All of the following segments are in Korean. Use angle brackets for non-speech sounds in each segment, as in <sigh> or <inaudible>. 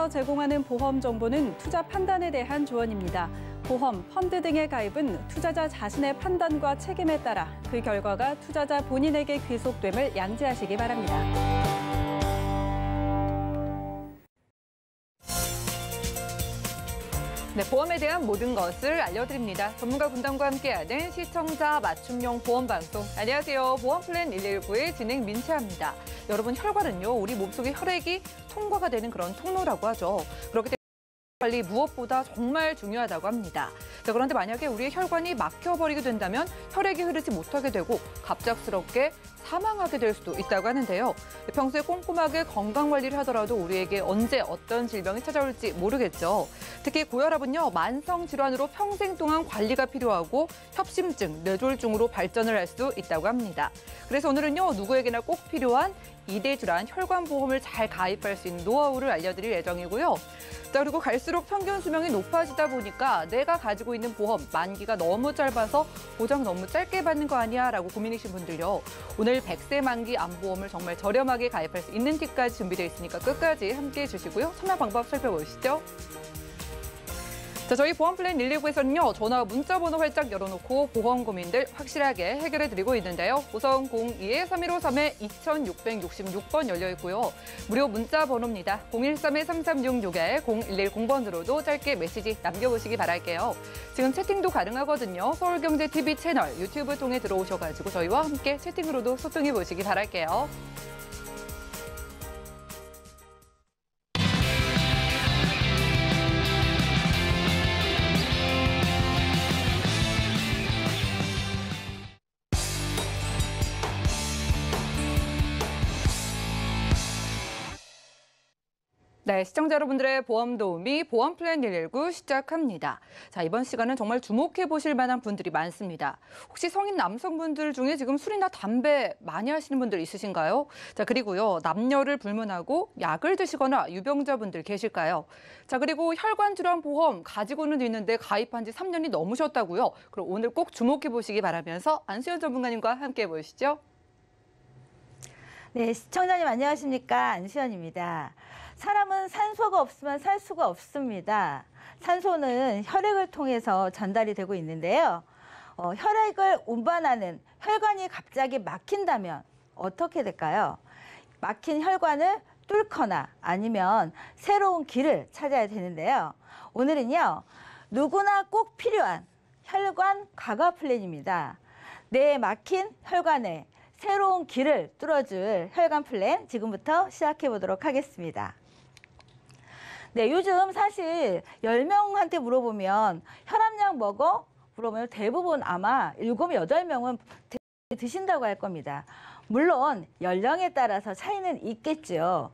회사에서 제공하는 보험 정보는 투자 판단에 대한 조언입니다. 보험, 펀드 등의 가입은 투자자 자신의 판단과 책임에 따라 그 결과가 투자자 본인에게 귀속됨을 양지하시기 바랍니다. 네, 보험에 대한 모든 것을 알려드립니다. 전문가 군단과 함께하는 시청자 맞춤형 보험 방송. 안녕하세요. 보험플랜 119의 진행 민채입니다. 여러분, 혈관은요, 우리 몸속의 혈액이 통과가 되는 그런 통로라고 하죠. 그렇기 때문에 관리 무엇보다 정말 중요하다고 합니다. 자, 그런데 만약에 우리의 혈관이 막혀버리게 된다면 혈액이 흐르지 못하게 되고 갑작스럽게 사망하게 될 수도 있다고 하는데요. 평소에 꼼꼼하게 건강 관리를 하더라도 우리에게 언제 어떤 질병이 찾아올지 모르겠죠. 특히 고혈압은요, 만성 질환으로 평생 동안 관리가 필요하고 협심증, 뇌졸중으로 발전을 할 수도 있다고 합니다. 그래서 오늘은요, 누구에게나 꼭 필요한 이대 질환 혈관 보험을 잘 가입할 수 있는 노하우를 알려드릴 예정이고요. 자, 그리고 갈수록 평균 수명이 높아지다 보니까 내가 가지고 있는 보험 만기가 너무 짧아서 보장 너무 짧게 받는 거 아니야? 라고 고민이신 분들요. 오늘 올 100세 만기 암보험을 정말 저렴하게 가입할 수 있는 팁까지 준비되어 있으니까 끝까지 함께해 주시고요. 참여 방법 살펴보시죠. 자, 저희 보안플랜 119에서는요, 전화 문자번호 활짝 열어놓고 보험 고민들 확실하게 해결해드리고 있는데요. 우선 02-3153-2666번 열려있고요. 무료 문자번호입니다. 013-3366에 011번으로도 짧게 메시지 남겨보시기 바랄게요. 지금 채팅도 가능하거든요. 서울경제TV 채널, 유튜브 통해 들어오셔가지고 저희와 함께 채팅으로도 소통해보시기 바랄게요. 네, 시청자 여러분들의 보험 도움이 보험 플랜 119 시작합니다. 자, 이번 시간은 정말 주목해 보실 만한 분들이 많습니다. 혹시 성인 남성분들 중에 지금 술이나 담배 많이 하시는 분들 있으신가요? 자, 그리고요. 남녀를 불문하고 약을 드시거나 유병자분들 계실까요? 자, 그리고 혈관 질환 보험 가지고는 있는데 가입한 지 3년이 넘으셨다고요. 그럼 오늘 꼭 주목해 보시기 바라면서 안수현 전문가님과 함께 보시죠. 네, 시청자님 안녕하십니까? 안수현입니다. 사람은 산소가 없으면 살 수가 없습니다. 산소는 혈액을 통해서 전달이 되고 있는데요. 어, 혈액을 운반하는 혈관이 갑자기 막힌다면 어떻게 될까요? 막힌 혈관을 뚫거나 아니면 새로운 길을 찾아야 되는데요. 오늘은요. 누구나 꼭 필요한 혈관 과가 플랜입니다. 내 막힌 혈관에 새로운 길을 뚫어줄 혈관 플랜 지금부터 시작해 보도록 하겠습니다. 네, 요즘 사실 열명한테 물어보면 혈압약 먹어? 물어보면 대부분 아마 일곱 명은 드신다고 할 겁니다. 물론 연령에 따라서 차이는 있겠죠.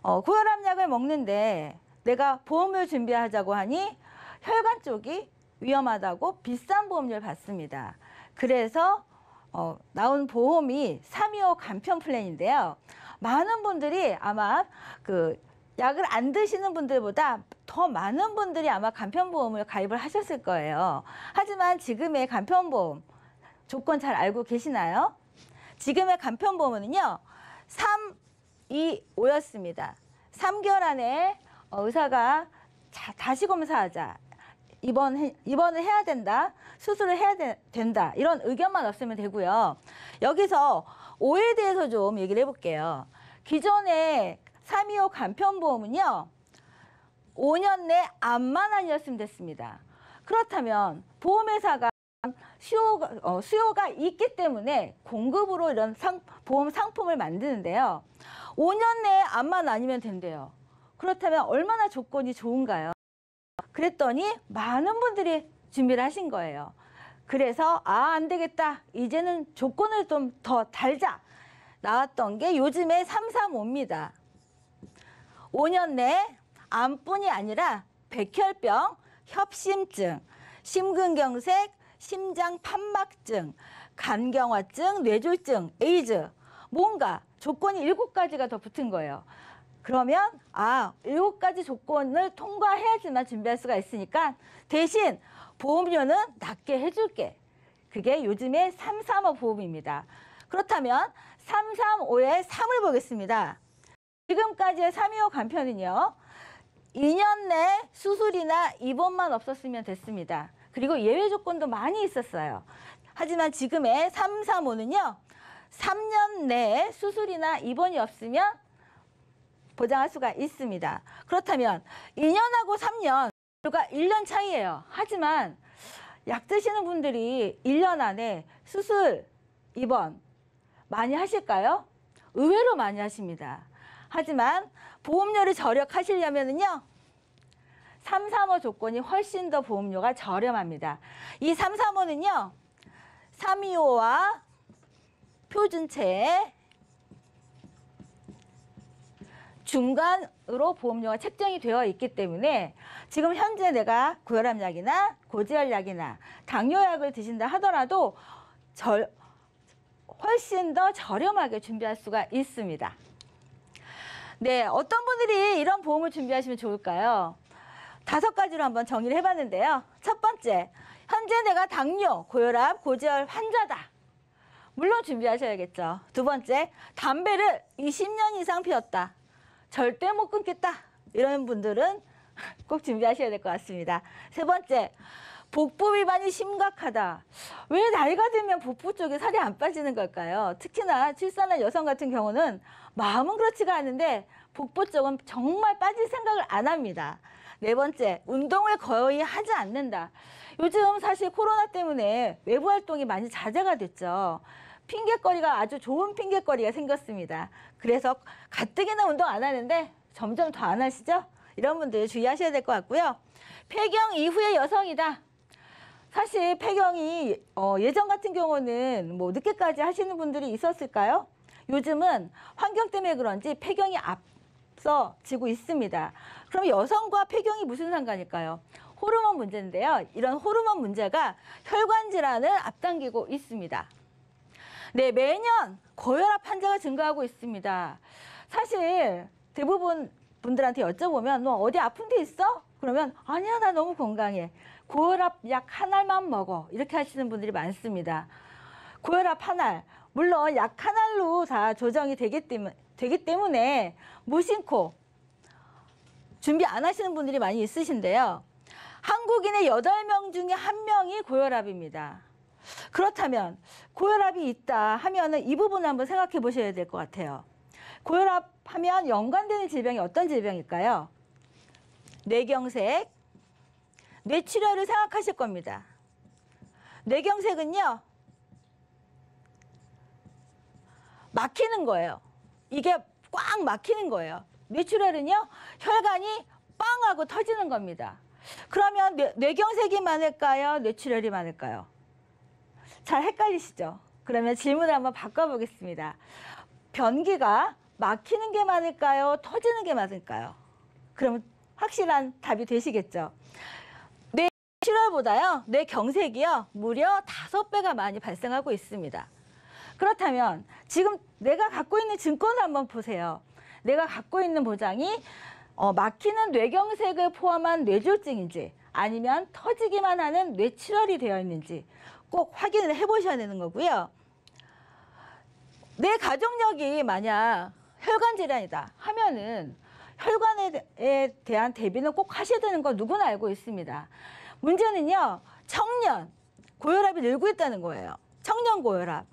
어, 고혈압약을 먹는데 내가 보험을 준비하자고 하니 혈관 쪽이 위험하다고 비싼 보험료를 받습니다. 그래서 어, 나온 보험이 325 간편 플랜인데요. 많은 분들이 아마 그 약을 안 드시는 분들보다 더 많은 분들이 아마 간편보험을 가입을 하셨을 거예요. 하지만 지금의 간편보험 조건 잘 알고 계시나요? 지금의 간편보험은요. 3, 2, 5였습니다. 3개월 안에 어, 의사가 자, 다시 검사하자. 입원, 입원을 해야 된다. 수술을 해야 되, 된다. 이런 의견만 없으면 되고요. 여기서 5에 대해서 좀 얘기를 해볼게요. 기존에 3.25 간편보험은요. 5년 내 암만 아니었으면 됐습니다. 그렇다면 보험회사가 수요가, 어, 수요가 있기 때문에 공급으로 이런 상, 보험 상품을 만드는데요. 5년 내에 암만 아니면 된대요. 그렇다면 얼마나 조건이 좋은가요? 그랬더니 많은 분들이 준비를 하신 거예요. 그래서 아, 안 되겠다. 이제는 조건을 좀 더 달자. 나왔던 게 요즘에 335입니다. 5년 내에 암뿐이 아니라 백혈병, 협심증, 심근경색, 심장 판막증, 간경화증, 뇌졸증 에이즈 뭔가 조건이 일곱 가지가 더 붙은 거예요. 그러면 아 일곱 가지 조건을 통과해야지만 준비할 수가 있으니까 대신 보험료는 낮게 해줄게. 그게 요즘의 삼삼오 보험입니다. 그렇다면 삼삼오의삼을 보겠습니다. 지금까지의 3.25 간편은요. 2년 내 수술이나 입원만 없었으면 됐습니다. 그리고 예외 조건도 많이 있었어요. 하지만 지금의 335는요. 3년 내에 수술이나 입원이 없으면 보장할 수가 있습니다. 그렇다면 2년하고 3년, 그러니까 1년 차이에요 하지만 약 드시는 분들이 1년 안에 수술, 입원 많이 하실까요? 의외로 많이 하십니다. 하지만 보험료를 절약하시려면은요. 3, 3호 조건이 훨씬 더 보험료가 저렴합니다. 이 3, 3호는요. 325와 표준체 중간으로 보험료가 책정이 되어 있기 때문에 지금 현재 내가 고혈압약이나 고지혈약이나 당뇨약을 드신다 하더라도 절, 훨씬 더 저렴하게 준비할 수가 있습니다. 네, 어떤 분들이 이런 보험을 준비하시면 좋을까요? 다섯 가지로 한번 정의를 해봤는데요. 첫 번째, 현재 내가 당뇨, 고혈압, 고지혈 환자다. 물론 준비하셔야겠죠. 두 번째, 담배를 20년 이상 피웠다. 절대 못 끊겠다. 이런 분들은 꼭 준비하셔야 될 것 같습니다. 세 번째, 복부 비만이 심각하다. 왜 나이가 들면 복부 쪽에 살이 안 빠지는 걸까요? 특히나 출산한 여성 같은 경우는 마음은 그렇지가 않은데 복부 쪽은 정말 빠질 생각을 안 합니다. 네 번째, 운동을 거의 하지 않는다. 요즘 사실 코로나 때문에 외부 활동이 많이 자제가 됐죠. 핑계거리가 아주 좋은 핑계거리가 생겼습니다. 그래서 가뜩이나 운동 안 하는데 점점 더 안 하시죠? 이런 분들 주의하셔야 될 것 같고요. 폐경 이후의 여성이다. 사실 폐경이 어, 예전 같은 경우는 뭐 늦게까지 하시는 분들이 있었을까요? 요즘은 환경 때문에 그런지 폐경이 앞서 지고 있습니다. 그럼 여성과 폐경이 무슨 상관일까요? 호르몬 문제인데요. 이런 호르몬 문제가 혈관 질환을 앞당기고 있습니다. 네, 매년 고혈압 환자가 증가하고 있습니다. 사실 대부분 분들한테 여쭤보면 너 어디 아픈 데 있어? 그러면 아니야 나 너무 건강해. 고혈압 약 한 알만 먹어. 이렇게 하시는 분들이 많습니다. 고혈압 한 알. 물론 약한 알로 다 조정이 되기 때문에, 되기 때문에 무심코 준비 안 하시는 분들이 많이 있으신데요. 한국인의 8명 중에 1명이 고혈압입니다. 그렇다면 고혈압이 있다 하면이 부분을 한번 생각해 보셔야 될 것 같아요. 고혈압 하면 연관되는 질병이 어떤 질병일까요? 뇌경색, 뇌출혈을 생각하실 겁니다. 뇌경색은요. 막히는 거예요. 이게 꽉 막히는 거예요. 뇌출혈은요. 혈관이 빵 하고 터지는 겁니다. 그러면 뇌, 경색이 많을까요? 뇌출혈이 많을까요? 잘 헷갈리시죠? 그러면 질문을 한번 바꿔보겠습니다. 변기가 막히는 게 많을까요? 터지는 게 많을까요? 그러면 확실한 답이 되시겠죠? 뇌출혈보다요, 뇌경색이요, 무려 다섯 배가 많이 발생하고 있습니다. 그렇다면 지금 내가 갖고 있는 증권을 한번 보세요. 내가 갖고 있는 보장이 어, 막히는 뇌경색을 포함한 뇌졸증인지 아니면 터지기만 하는 뇌출혈이 되어 있는지 꼭 확인을 해보셔야 되는 거고요. 내 가족력이 만약 혈관 질환이다 하면은 혈관에 대한 대비는 꼭 하셔야 되는 건 누구나 알고 있습니다. 문제는요, 청년, 고혈압이 늘고 있다는 거예요. 청년 고혈압.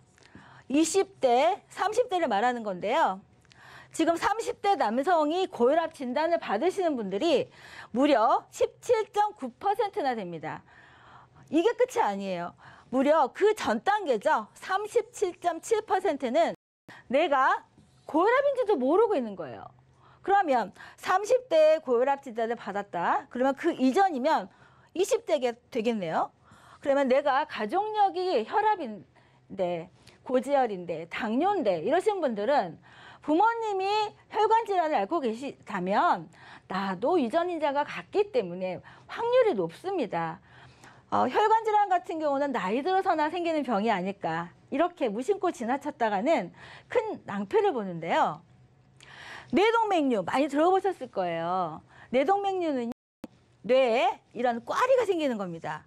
20대, 30대를 말하는 건데요. 지금 30대 남성이 고혈압 진단을 받으시는 분들이 무려 17.9%나 됩니다. 이게 끝이 아니에요. 무려 그 전 단계죠. 37.7%는 내가 고혈압인지도 모르고 있는 거예요. 그러면 30대에 고혈압 진단을 받았다. 그러면 그 이전이면 20대가 되겠네요. 그러면 내가 가족력이 혈압인데 고지혈인데 당뇨인데 이러신 분들은 부모님이 혈관 질환을 앓고 계시다면 나도 유전인자가 같기 때문에 확률이 높습니다. 어, 혈관 질환 같은 경우는 나이 들어서나 생기는 병이 아닐까 이렇게 무심코 지나쳤다가는 큰 낭패를 보는데요. 뇌동맥류 많이 들어보셨을 거예요. 뇌동맥류는 뇌에 이런 꽈리가 생기는 겁니다.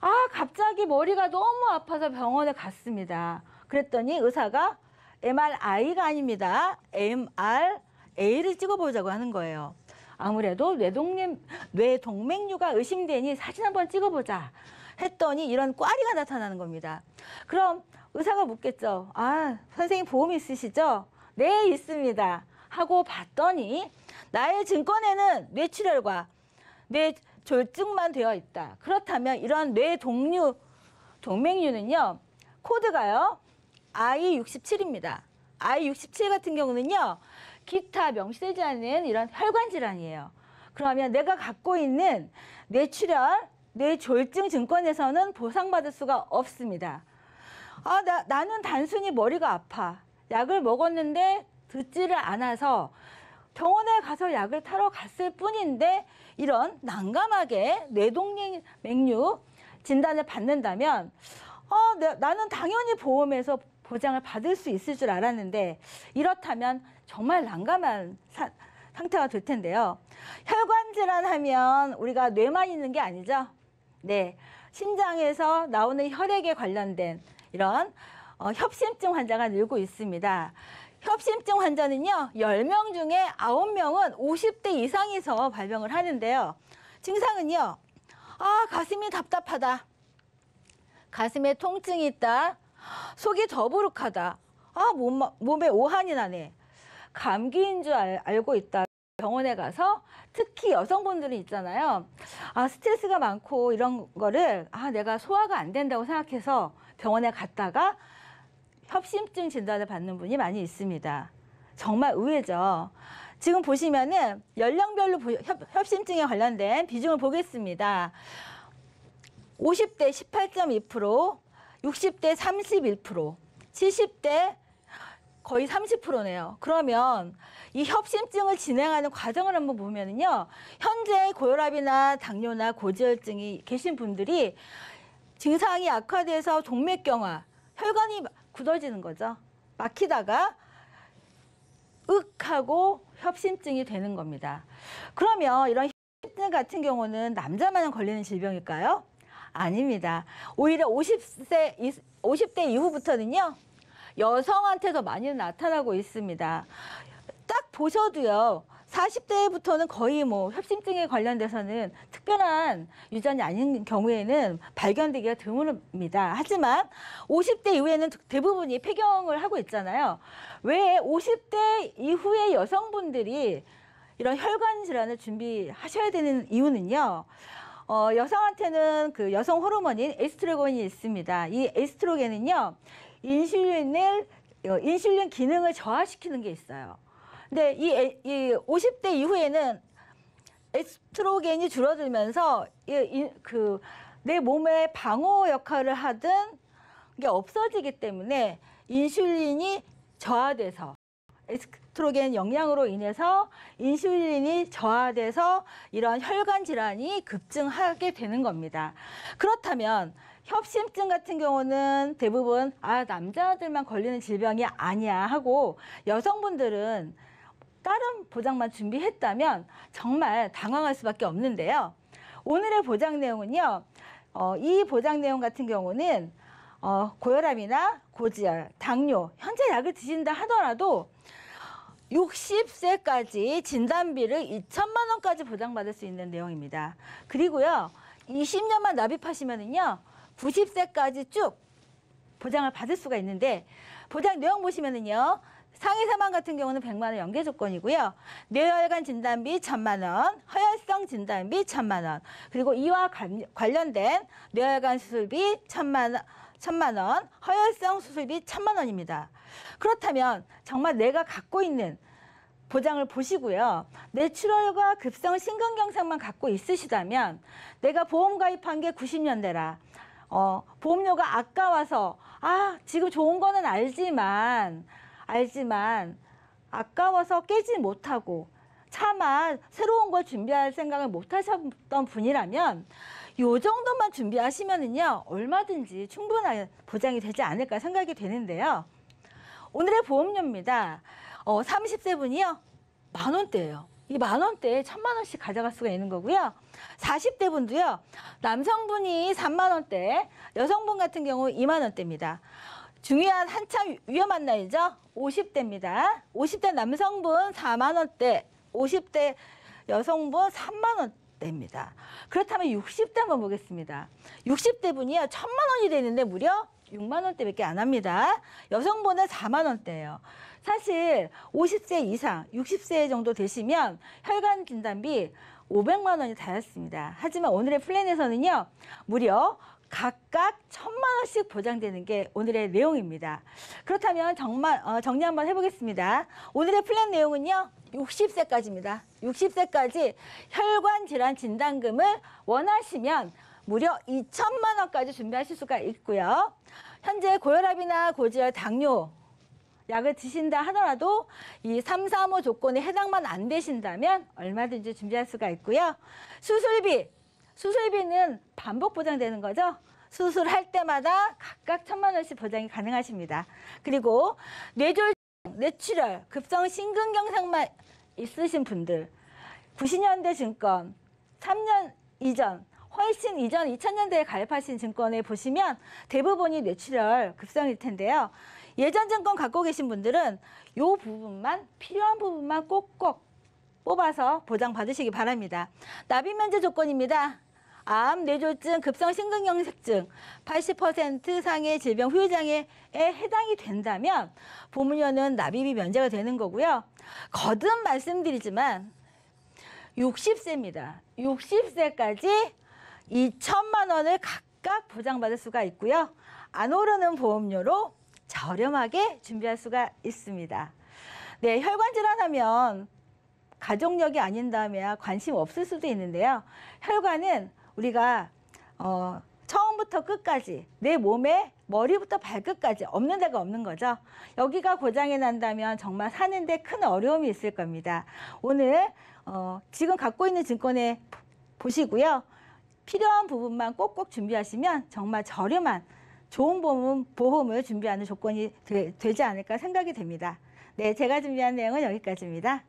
아 갑자기 머리가 너무 아파서 병원에 갔습니다. 그랬더니 의사가 MRI가 아닙니다. MRA를 찍어보자고 하는 거예요. 아무래도 뇌동맥, 뇌동맥류가 의심되니 사진 한번 찍어보자 했더니 이런 꽈리가 나타나는 겁니다. 그럼 의사가 묻겠죠. 아, 선생님 보험 있으시죠? 네, 있습니다. 하고 봤더니 나의 증권에는 뇌출혈과 뇌졸증만 되어 있다. 그렇다면 이런 뇌동류, 동맥류는요, 코드가요, I67입니다. I67 같은 경우는요. 기타 명시되지 않은 이런 혈관 질환이에요. 그러면 내가 갖고 있는 뇌출혈, 뇌졸증 증권에서는 보상받을 수가 없습니다. 아, 나, 나는 단순히 머리가 아파. 약을 먹었는데 듣지를 않아서 병원에 가서 약을 타러 갔을 뿐인데 이런 난감하게 뇌동맥류 진단을 받는다면 어, 내, 나는 당연히 보험에서 보장을 받을 수 있을 줄 알았는데 이렇다면 정말 난감한 사, 상태가 될 텐데요. 혈관 질환 하면 우리가 뇌만 있는 게 아니죠. 네. 심장에서 나오는 혈액에 관련된 이런 어, 협심증 환자가 늘고 있습니다. 협심증 환자는요, 0명 중에 9 명은 5 0대 이상에서 발병을 하는데요. 증상은요, 아, 가슴이 답답하다. 가슴에 통증이 있다. 속이 더부룩하다. 아, 몸, 몸에 오한이 나네. 감기인 줄 알, 알고 있다. 병원에 가서 특히 여성분들이 있잖아요. 아, 스트레스가 많고 이런 거를 아, 내가 소화가 안 된다고 생각해서 병원에 갔다가 협심증 진단을 받는 분이 많이 있습니다. 정말 의외죠. 지금 보시면은 연령별로 보, 협, 심증에 관련된 비중을 보겠습니다. 오십 대 십팔 점이 프로, 60대 31%, 70대 거의 30%네요. 그러면 이 협심증을 진행하는 과정을 한번 보면은요. 현재 고혈압이나 당뇨나 고지혈증이 계신 분들이 증상이 악화돼서 동맥경화, 혈관이 굳어지는 거죠. 막히다가 윽 하고 협심증이 되는 겁니다. 그러면 이런 협심증 같은 경우는 남자만 걸리는 질병일까요? 아닙니다. 오히려 50세, 50대 이후부터는요. 여성한테 도 많이 나타나고 있습니다. 딱 보셔도요. 40대부터는 거의 뭐 협심증에 관련돼서는 특별한 유전이 아닌 경우에는 발견되기가 드뭅니다. 하지만 50대 이후에는 대부분이 폐경을 하고 있잖아요. 왜 50대 이후의 여성분들이 이런 혈관 질환을 준비하셔야 되는 이유는요. 어, 여성한테는 그 여성 호르몬인 에스트로겐이 있습니다. 이 에스트로겐은요, 인슐린을 어, 인슐린 기능을 저하시키는 게 있어요. 근데 이, 이 50대 이후에는 에스트로겐이 줄어들면서 그 내 몸의 방어 역할을 하던 게 없어지기 때문에 인슐린이 저하돼서 에스트로겐 영향으로 인해서 인슐린이 저하돼서 이런 혈관 질환이 급증하게 되는 겁니다. 그렇다면 협심증 같은 경우는 대부분 아 남자들만 걸리는 질병이 아니야 하고 여성분들은 다른 보장만 준비했다면 정말 당황할 수밖에 없는데요. 오늘의 보장 내용은요. 어, 이 보장 내용 같은 경우는 어, 고혈압이나 고지혈, 당뇨, 현재 약을 드신다 하더라도 60세까지 진단비를 2천만 원까지 보장받을 수 있는 내용입니다. 그리고요. 20년만 납입하시면은요. 90세까지 쭉 보장을 받을 수가 있는데 보장 내용 보시면은요. 상해 사망 같은 경우는 100만 원 연계 조건이고요. 뇌혈관 진단비 1000만 원, 허혈성 진단비 1000만 원, 그리고 이와 관련된 뇌혈관 수술비 1000만 원, 1000만 원, 허혈성 수술비 1000만 원입니다. 그렇다면 정말 내가 갖고 있는 보장을 보시고요. 내출혈과 급성 신근경색만 갖고 있으시다면 내가 보험 가입한 게 90년대라 어, 보험료가 아까워서 아 지금 좋은 거는 알지만 알지만 아까워서 깨지 못하고 차마 새로운 걸 준비할 생각을 못 하셨던 분이라면 요 정도만 준비하시면은요 얼마든지 충분한 보장이 되지 않을까 생각이 되는데요. 오늘의 보험료입니다. 어, 30세 분이요. 만 원대예요. 이 만 원대에 천만 원씩 가져갈 수가 있는 거고요. 40대 분도요. 남성분이 3만 원대, 여성분 같은 경우 2만 원대입니다. 중요한 한참 위험한 나이죠. 50대입니다. 50대 남성분 4만 원대, 50대 여성분 3만 원대입니다. 그렇다면 60대 한번 보겠습니다. 60대 분이요. 천만 원이 되는데 무려 6만 원대밖에 안 합니다. 여성분은 4만 원대예요. 사실 50세 이상, 60세 정도 되시면 혈관 진단비 500만 원이 닿았습니다 하지만 오늘의 플랜에서는요. 무려 각각 천만 원씩 보장되는 게 오늘의 내용입니다. 그렇다면 정말 어, 정리 한번 해보겠습니다. 오늘의 플랜 내용은요. 60세까지입니다. 60세까지 혈관 질환 진단금을 원하시면 무려 2천만 원까지 준비하실 수가 있고요. 현재 고혈압이나 고지혈, 당뇨 약을 드신다 하더라도 이 3, 3, 5 조건에 해당만 안 되신다면 얼마든지 준비할 수가 있고요. 수술비, 수술비는 반복 보장되는 거죠. 수술할 때마다 각각 천만 원씩 보장이 가능하십니다. 그리고 뇌졸중, 뇌출혈, 급성 심근경색만 있으신 분들, 90년대 증권, 3년 이전 훨씬 이전 2000년대에 가입하신 증권에 보시면 대부분이 뇌출혈 급성일 텐데요. 예전 증권 갖고 계신 분들은 이 부분만 필요한 부분만 꼭꼭 뽑아서 보장받으시기 바랍니다. 납입 면제 조건입니다. 암, 뇌졸증 급성 심근경색증 80% 상의 질병 후유장애에 해당이 된다면 보험료는 납입이 면제가 되는 거고요. 거듭 말씀드리지만 60세입니다. 60세까지 2천만 원을 각각 보장받을 수가 있고요. 안 오르는 보험료로 저렴하게 준비할 수가 있습니다. 네, 혈관 질환하면 가족력이 아닌다면 관심 없을 수도 있는데요. 혈관은 우리가 어, 처음부터 끝까지 내 몸에 머리부터 발끝까지 없는 데가 없는 거죠. 여기가 고장이 난다면 정말 사는데 큰 어려움이 있을 겁니다. 오늘 어, 지금 갖고 있는 증권에 보시고요. 필요한 부분만 꼭꼭 준비하시면 정말 저렴한 좋은 보험, 보험을 준비하는 조건이 되, 되지 않을까 생각이 됩니다. 네, 제가 준비한 내용은 여기까지입니다.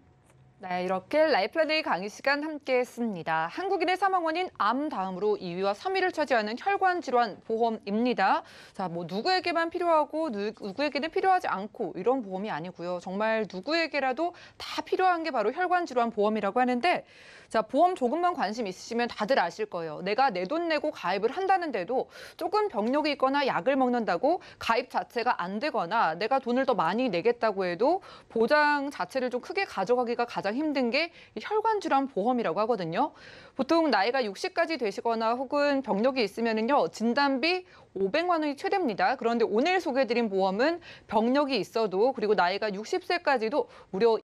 네, 이렇게 라이플라데이 강의 시간 함께했습니다. 한국인의 사망원인 암 다음으로 2위와 3위를 차지하는 혈관 질환 보험입니다. 자, 뭐 누구에게만 필요하고 누, 누구에게는 필요하지 않고 이런 보험이 아니고요. 정말 누구에게라도 다 필요한 게 바로 혈관 질환 보험이라고 하는데 자, 보험 조금만 관심 있으시면 다들 아실 거예요. 내가 내 돈 내고 가입을 한다는데도 조금 병력이 있거나 약을 먹는다고 가입 자체가 안 되거나 내가 돈을 더 많이 내겠다고 해도 보장 자체를 좀 크게 가져가기가 가장 감당 힘든 게 혈관 질환 보험이라고 하거든요. 보통 나이가 60까지 되시거나 혹은 병력이 있으면은요 진단비 500만 원이 최대입니다. 그런데 오늘 소개해드린 보험은 병력이 있어도 그리고 나이가 60세까지도 무려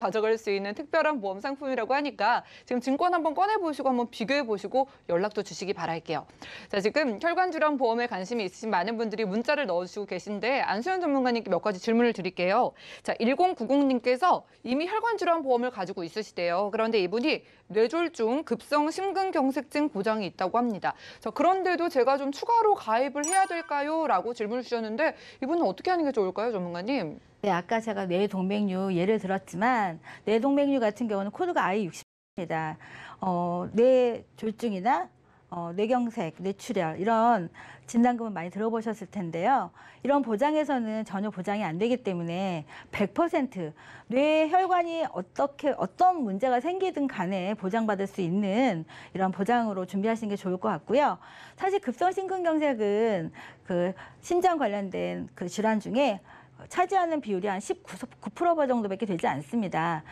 가져갈 수 있는 특별한 보험 상품이라고 하니까 지금 증권 한번 꺼내보시고 한번 비교해보시고 연락도 주시기 바랄게요. 자, 지금 혈관질환 보험에 관심이 있으신 많은 분들이 문자를 넣어주시고 계신데 안수현 전문가님께 몇 가지 질문을 드릴게요. 자, 1090님께서 이미 혈관질환 보험을 가지고 있으시대요. 그런데 이분이 뇌졸중 급성 심근경색증 고장이 있다고 합니다. 자, 그런데도 제가 좀 추가로 가입을 해야 될까요? 라고 질문을 주셨는데 이분은 어떻게 하는 게 좋을까요, 전문가님? 네, 아까 제가 뇌동맥류 예를 들었지만 뇌동맥류 같은 경우는 코드가 아예 60입니다. 어, 뇌 졸중이나 어, 뇌경색, 뇌출혈 이런 진단금을 많이 들어보셨을 텐데요. 이런 보장에서는 전혀 보장이 안 되기 때문에 100% 뇌혈관이 어떻게 어떤 문제가 생기든 간에 보장받을 수 있는 이런 보장으로 준비하시는 게 좋을 것 같고요. 사실 급성 심근경색은 그 심장 관련된 그 질환 중에 차지하는 비율이 한 19% 정도밖에 되지 않습니다.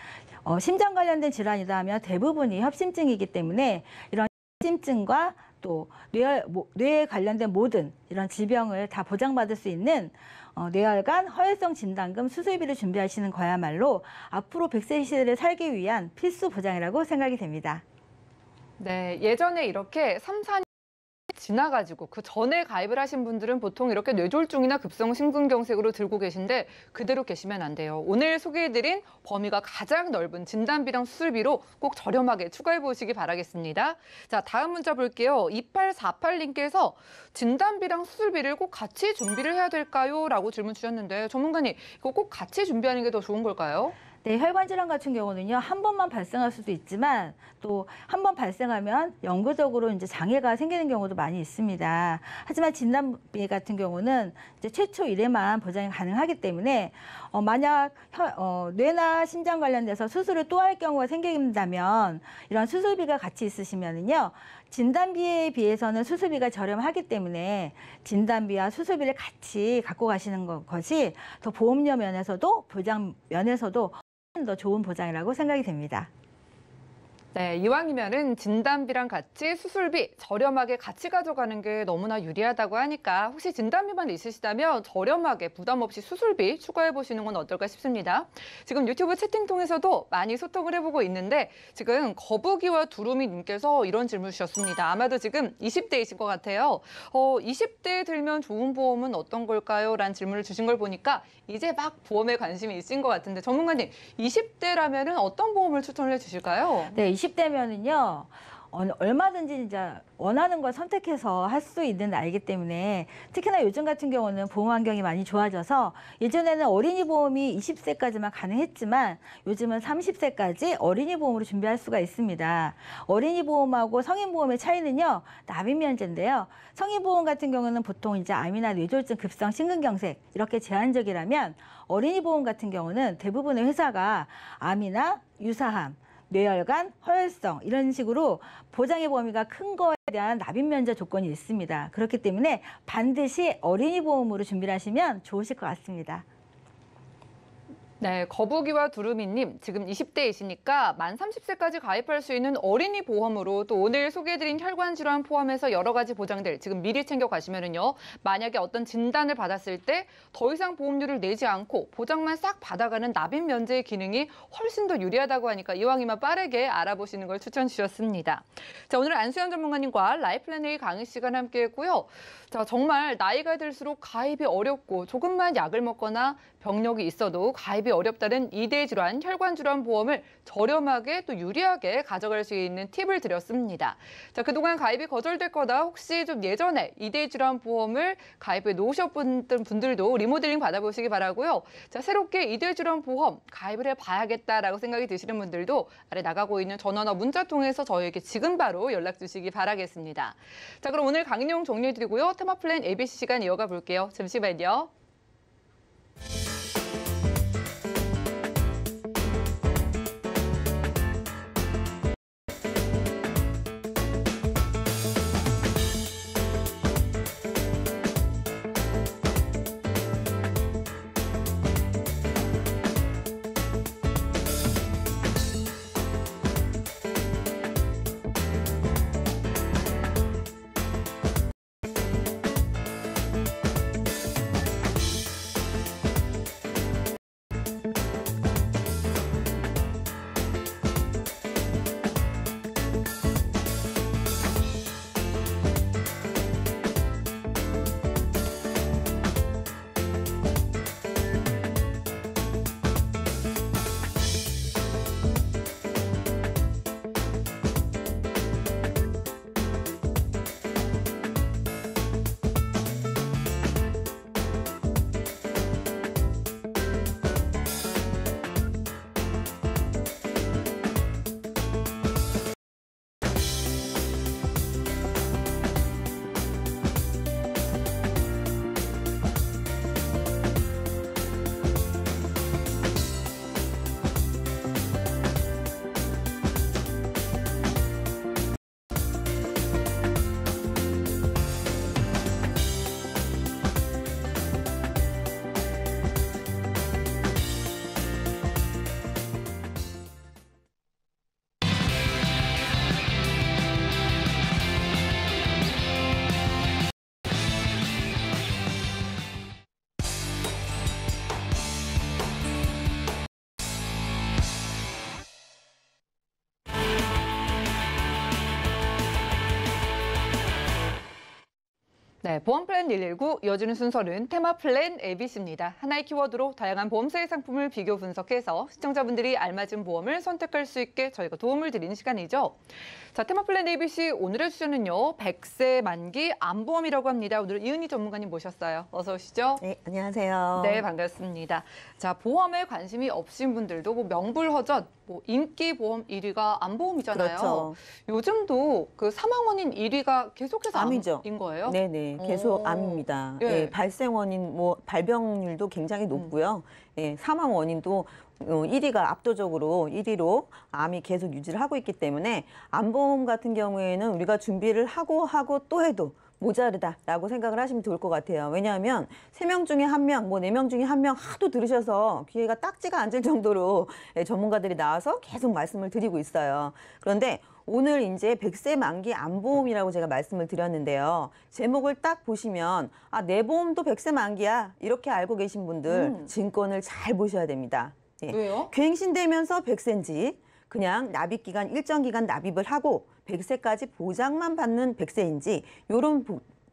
어, 심장 관련된 질환이다 하면 대부분이 협심증이기 때문에 이런 협심증과 또 뇌, 뇌에 관련된 모든 이런 질병을 다 보장받을 수 있는 어, 뇌혈관 허혈성 진단금 수술비를 준비하시는 거야말로 앞으로 백세 시대를 살기 위한 필수 보장이라고 생각이 됩니다. 네, 예전에 이렇게 3, 4년 지나가지고 그 전에 가입을 하신 분들은 보통 이렇게 뇌졸중이나 급성 심근경색으로 들고 계신데 그대로 계시면 안 돼요. 오늘 소개해드린 범위가 가장 넓은 진단비랑 수술비로 꼭 저렴하게 추가해 보시기 바라겠습니다. 자 다음 문자 볼게요. 2848님께서 진단비랑 수술비를 꼭 같이 준비를 해야 될까요? 라고 질문 주셨는데 전문가님 이거 꼭 같이 준비하는 게 더 좋은 걸까요? 네, 혈관 질환 같은 경우는요. 한 번만 발생할 수도 있지만 또 한 번 발생하면 영구적으로 이제 장애가 생기는 경우도 많이 있습니다. 하지만 진단비 같은 경우는 이제 최초 일회만 보장이 가능하기 때문에 어 만약 혀, 어 뇌나 심장 관련돼서 수술을 또 할 경우가 생긴다면 이런 수술비가 같이 있으시면은요. 진단비에 비해서는 수술비가 저렴하기 때문에 진단비와 수술비를 같이 갖고 가시는 것이 더 보험료 면에서도 보장 면에서도 더 좋은 보장이라고 생각이 됩니다. 네, 이왕이면은 진단비랑 같이 수술비 저렴하게 같이 가져가는 게 너무나 유리하다고 하니까 혹시 진단비만 있으시다면 저렴하게 부담 없이 수술비 추가해 보시는 건 어떨까 싶습니다. 지금 유튜브 채팅통해서도 많이 소통을 해보고 있는데 지금 거북이와 두루미 님께서 이런 질문 주셨습니다. 아마도 지금 20대이신 것 같아요. 어, 2 0대 들면 좋은 보험은 어떤 걸까요? 라는 질문을 주신 걸 보니까 이제 막 보험에 관심이 있으신 것 같은데 전문가님 20대라면은 어떤 보험을 추천해 주실까요? 네, 20대면은요. 얼마든지 진짜 원하는 걸 선택해서 할 수 있는 나이기 때문에 특히나 요즘 같은 경우는 보험 환경이 많이 좋아져서 예전에는 어린이 보험이 20세까지만 가능했지만 요즘은 30세까지 어린이 보험으로 준비할 수가 있습니다. 어린이 보험하고 성인 보험의 차이는요. 납입 면제인데요. 성인 보험 같은 경우는 보통 이제 암이나 뇌졸중 급성 심근경색 이렇게 제한적이라면 어린이 보험 같은 경우는 대부분의 회사가 암이나 유사함 뇌혈관, 허혈성 이런 식으로 보장의 범위가 큰 거에 대한 납입 면제 조건이 있습니다. 그렇기 때문에 반드시 어린이 보험으로 준비를 하시면 좋으실 것 같습니다. 네, 거북이와 두루미님, 지금 20대이시니까 만 30세까지 가입할 수 있는 어린이 보험으로 또 오늘 소개해드린 혈관 질환 포함해서 여러 가지 보장들 지금 미리 챙겨 가시면은요, 만약에 어떤 진단을 받았을 때 더 이상 보험료를 내지 않고 보장만 싹 받아가는 납입 면제의 기능이 훨씬 더 유리하다고 하니까 이왕이면 빠르게 알아보시는 걸 추천 주셨습니다. 자, 오늘 안수현 전문가님과 라이플랜의 강의 시간 함께했고요. 자, 정말 나이가 들수록 가입이 어렵고 조금만 약을 먹거나 병력이 있어도 가입이 어렵다는 이대 질환, 혈관 질환 보험을 저렴하게 또 유리하게 가져갈 수 있는 팁을 드렸습니다. 자, 그동안 가입이 거절될 거다 혹시 좀 예전에 이대 질환 보험을 가입해 놓으셨던 분들도 리모델링 받아보시기 바라고요. 자, 새롭게 이대 질환 보험 가입을 해봐야겠다라고 생각이 드시는 분들도 아래 나가고 있는 전화나 문자 통해서 저희에게 지금 바로 연락 주시기 바라겠습니다. 자, 그럼 오늘 강의용 정리해드리고요. 테마플랜 ABC 시간 이어가 볼게요. 잠시만요. 네, 보험 플랜 119 이어지는 순서는 테마 플랜 ABC입니다. 하나의 키워드로 다양한 보험사의 상품을 비교 분석해서 시청자분들이 알맞은 보험을 선택할 수 있게 저희가 도움을 드리는 시간이죠. 자, 테마플랜 ABC 오늘의 주제는요. 백세 만기 암보험이라고 합니다. 오늘 이은희 전문가님 모셨어요. 어서 오시죠. 네, 안녕하세요. 네, 반갑습니다. 자, 보험에 관심이 없으신 분들도 뭐 명불허전, 뭐 인기 보험 1위가 암보험이잖아요. 그렇죠. 요즘도 그 사망 원인 1위가 계속해서 암이죠. 암인 거예요? 네, 네. 계속 오. 암입니다. 예. 네, 예, 발생 원인 뭐 발병률도 굉장히 높고요. 음. 예, 사망 원인도 1위가 어, 압도적으로 1위로 암이 계속 유지를 하고 있기 때문에 암보험 같은 경우에는 우리가 준비를 하고 하고 또 해도 모자르다라고 생각을 하시면 좋을 것 같아요. 왜냐하면 세 명 중에 한 명 뭐 네 명 중에 한 명 하도 들으셔서 귀에가 딱지가 앉을 정도로 예, 전문가들이 나와서 계속 말씀을 드리고 있어요. 그런데 오늘 이제 백세 만기 안보험이라고 제가 말씀을 드렸는데요. 제목을 딱 보시면 아, 내 보험도 백세 만기야. 이렇게 알고 계신 분들 음. 증권을 잘 보셔야 됩니다. 예. 왜요? 갱신되면서 백세인지 그냥 납입 기간 일정 기간 납입을 하고 백세까지 보장만 받는 백세인지 요런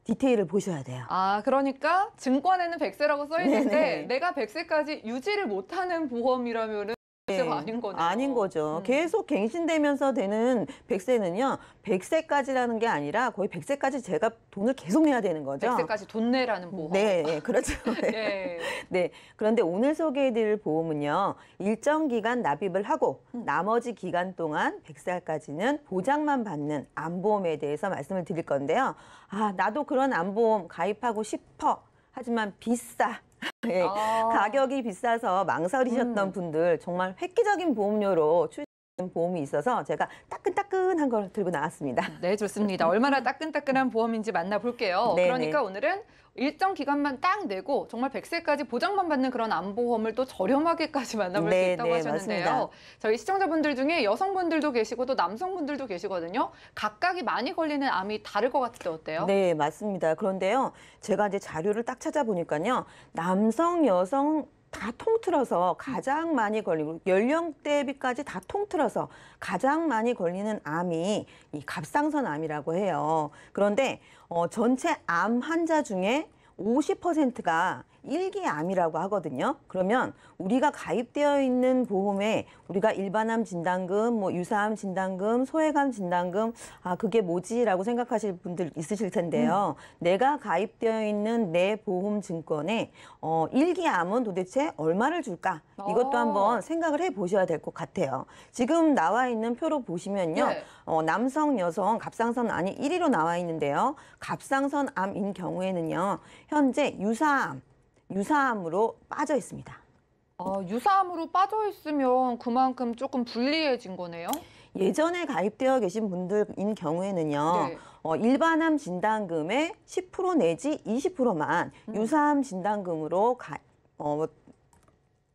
디테일을 보셔야 돼요. 아, 그러니까 증권에는 백세라고 써 있는데 네네. 내가 백세까지 유지를 못하는 보험이라면은 백세가 네. 아닌 거네 아닌 거죠. 음. 계속 갱신되면서 되는 백세는요. 백세까지라는 게 아니라 거의 백세까지 제가 돈을 계속 내야 되는 거죠. 백세까지 돈 내라는 보험. 네, 예, 그렇죠. <laughs> 네 그렇죠. 네. 네. 그런데 오늘 소개해드릴 보험은요. 일정 기간 납입을 하고 음. 나머지 기간 동안 백세까지는 보장만 받는 암보험에 대해서 말씀을 드릴 건데요. 아, 나도 그런 암보험 가입하고 싶어. 하지만 비싸. 네, 아 가격이 비싸서 망설이셨던 음. 분들 정말 획기적인 보험료로 출 보험이 있어서 제가 따끈따끈한 걸 들고 나왔습니다. <laughs> 네, 좋습니다. 얼마나 따끈따끈한 보험인지 만나볼게요. 네네. 그러니까 네. 오늘은 일정 기간만 딱 내고 정말 100세까지 보장만 받는 그런 안보험을 또 저렴하게까지 만나볼 네네, 수 네, 있다고 네, 하셨는데요. 맞습니다. 저희 시청자분들 중에 여성분들도 계시고 또 남성분들도 계시거든요. 각각이 많이 걸리는 암이 다를 것 같은데 어때요? 네, 맞습니다. 그런데요. 제가 이제 자료를 딱 찾아보니까요. 남성, 여성 다 통틀어서 가장 많이 걸리고 연령대비까지 다 통틀어서 가장 많이 걸리는 암이 이 갑상선 암이라고 해요. 그런데 어, 전체 암 환자 중에 50%가 일기암이라고 하거든요. 그러면 우리가 가입되어 있는 보험에 우리가 일반암 진단금, 뭐 유사암 진단금, 소해감 진단금, 아 그게 뭐지라고 생각하실 분들 있으실 텐데요. 음. 내가 가입되어 있는 내 보험 증권에 어 일기암은 도대체 얼마를 줄까? 이것도 어. 한번 생각을 해 보셔야 될 것 같아요. 지금 나와 있는 표로 보시면요. 네. 어 남성, 여성 갑상선 암이 1위로 나와 있는데요. 갑상선 암인 경우에는요. 현재 유사암 유사함으로 빠져 있습니다. 아, 유사함으로 빠져 있으면 그만큼 조금 불리해진 거네요? 예전에 가입되어 계신 분들인 경우에는요. 네. 어, 일반암 진단금의 10% 내지 20%만 음. 유사암 진단금으로 가, 어,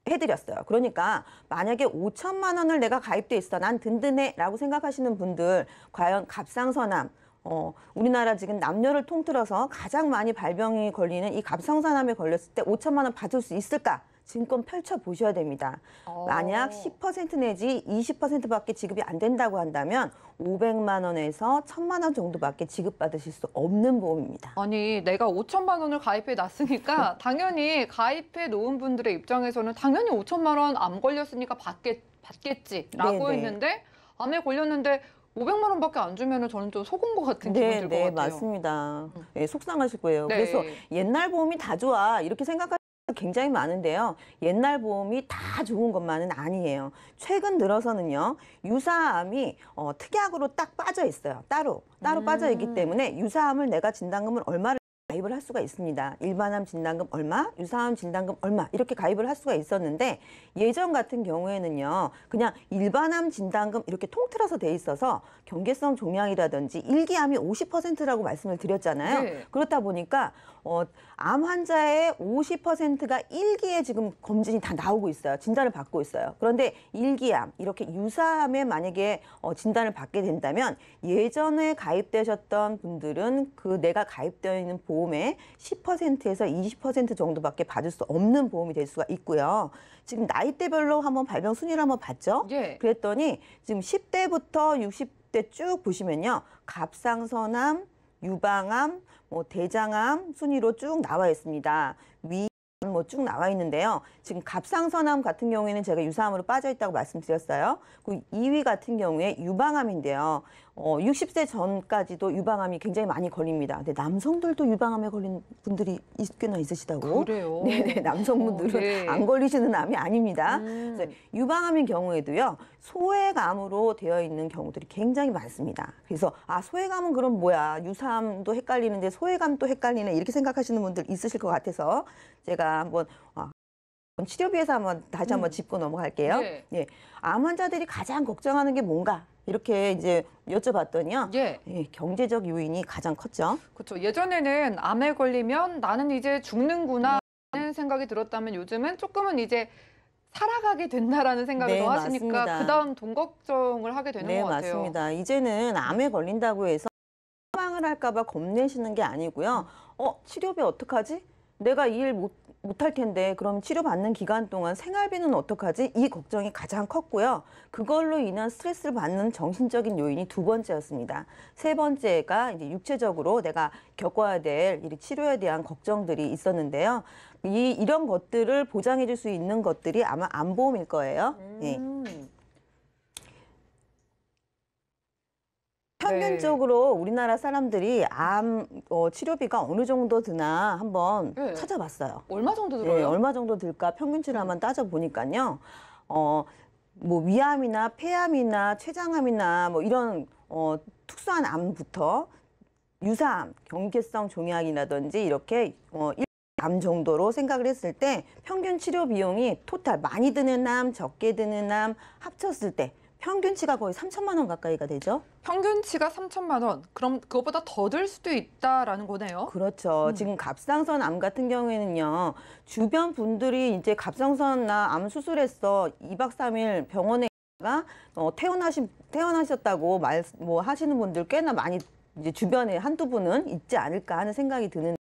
해드렸어요. 그러니까 만약에 5천만 원을 내가 가입돼 있어, 난 든든해라고 생각하시는 분들 과연 갑상선암 어, 우리나라 지금 남녀를 통틀어서 가장 많이 발병이 걸리는 이 갑상선암에 걸렸을 때 5천만 원 받을 수 있을까? 증권 펼쳐 보셔야 됩니다. 오. 어. 만약 10% 내지 20%밖에 지급이 안 된다고 한다면 500만 원에서 1천만 원 정도밖에 지급받으실 수 없는 보험입니다. 아니, 내가 5천만 원을 가입해 놨으니까 <laughs> 당연히 가입해 놓은 분들의 입장에서는 당연히 5천만 원 안 걸렸으니까 받겠, 받겠지라고 네네. 했는데 암에 걸렸는데 500만 원밖에 안 주면은 저는 좀 속은 것 같은 기분 네, 들것 네, 같아요. 맞습니다. 네, 속상하실 거예요. 네. 그래서 옛날 보험이 다 좋아 이렇게 생각하. 굉장히 많은데요. 옛날 보험이 다 좋은 것만은 아니에요. 최근 들어서는요. 유사암이 어, 특약으로 딱 빠져 있어요. 따로 따로 음. 빠져 있기 음. 때문에 유사암을 내가 진단금을 얼마를 가입을 할 수가 있습니다. 일반암 진단금 얼마, 유사암 진단금 얼마 이렇게 가입을 할 수가 있었는데 예전 같은 경우에는요. 그냥 일반암 진단금 이렇게 통틀어서 돼 있어서 경계성 종양이라든지 일기암이 50%라고 말씀을 드렸잖아요. 네. 그렇다 보니까 어, 암 환자의 50%가 일기에 지금 검진이 다 나오고 있어요. 진단을 받고 있어요. 그런데 일기암 이렇게 유사암에 만약에 어, 진단을 받게 된다면 예전에 가입되셨던 분들은 그 내가 가입되어 있는 보험의 10%에서 20% 정도밖에 받을 수 없는 보험이 될 수가 있고요. 지금 나이대별로 한번 발병 순위를 한번 봤죠? 예. 그랬더니 지금 10대부터 60대 쭉 보시면요. 갑상선암, 유방암, 뭐 대장암 순위로 쭉 나와 있습니다. 위 뭐 쭉 나와 있는데요. 지금 갑상선암 같은 경우에는 제가 유사암으로 빠져 있다고 말씀드렸어요. 그 2위 같은 경우에 유방암인데요. 어, 60세 전까지도 유방암이 굉장히 많이 걸립니다. 근데 남성들도 유방암에 걸린 분들이 꽤나 있으시다고. 그래요. <laughs> 네, 네, 남성분들은 어, 네. 안 걸리시는 암이 아닙니다. 음. 그래서 유방암인 경우에도요. 소외암으로 되어 있는 경우들이 굉장히 많습니다. 그래서 아, 소외암은 그럼 뭐야? 유사암도 헷갈리는데 소외암도 헷갈리네. 이렇게 생각하시는 분들 있으실 것 같아서 제가 한번 아, 치료비에서 한번 다시 한번 음. 짚고 넘어갈게요. 네. 예. 암 환자들이 가장 걱정하는 게 뭔가 이렇게 이제 여쭤봤더니요. 예. 예, 경제적 요인이 가장 컸죠. 그렇죠. 예전에는 암에 걸리면 나는 이제 죽는구나 하는 생각이 들었다면 요즘은 조금은 이제 살아가게 된다라는 생각을 네, 더 하시니까 맞습니 그다음 돈 걱정을 하게 되는 네, 것 같아요. 맞습니다. 이제는 암에 걸린다고 해서 사망을 할까 봐 겁내시는 게 아니고요. 어, 치료비 어떡하지? 내가 이일못 못할 텐데 그럼 치료받는 기간 동안 생활비는 어떡하지? 이 걱정이 가장 컸고요. 그걸로 인한 스트레스를 받는 정신적인 요인이 두 번째였습니다. 세 번째가 이제 육체적으로 내가 겪어야 될 치료에 대한 걱정들이 있었는데요. 이 이런 것들을 보장해 줄 수 있는 것들이 아마 안보험일 거예요. 예. 음. 예. 평균적으로 우리나라 사람들이 암 어, 치료비가 어느 정도 드나 한번 네. 찾아봤어요. 얼마 정도 예, 들어요? 네, 얼마 정도 들까 평균치를 한번 따져보니까요. 어, 뭐 위암이나 폐암이나 췌장암이나 뭐 이런 어, 특수한 암부터 유사암, 경계성 종양이라든지 이렇게 어, 암 정도로 생각을 했을 때 평균 치료 비용이 토탈 많이 드는 암, 적게 드는 암 합쳤을 때 평균치가 거의 3천만 원 가까이가 되죠. 평균치가 3천만 원. 그럼 그것보다 더 들 수도 있다라는 거네요. 그렇죠. 음. 지금 갑상선 암 같은 경우에는요. 주변 분들이 이제 갑상선 나암 수술했어. 2박 3일 병원에 가 어, 태어나신 태어나셨다고 말 뭐 하시는 분들 꽤나 많이 이제 주변에 한두 분은 있지 않을까 하는 생각이 드는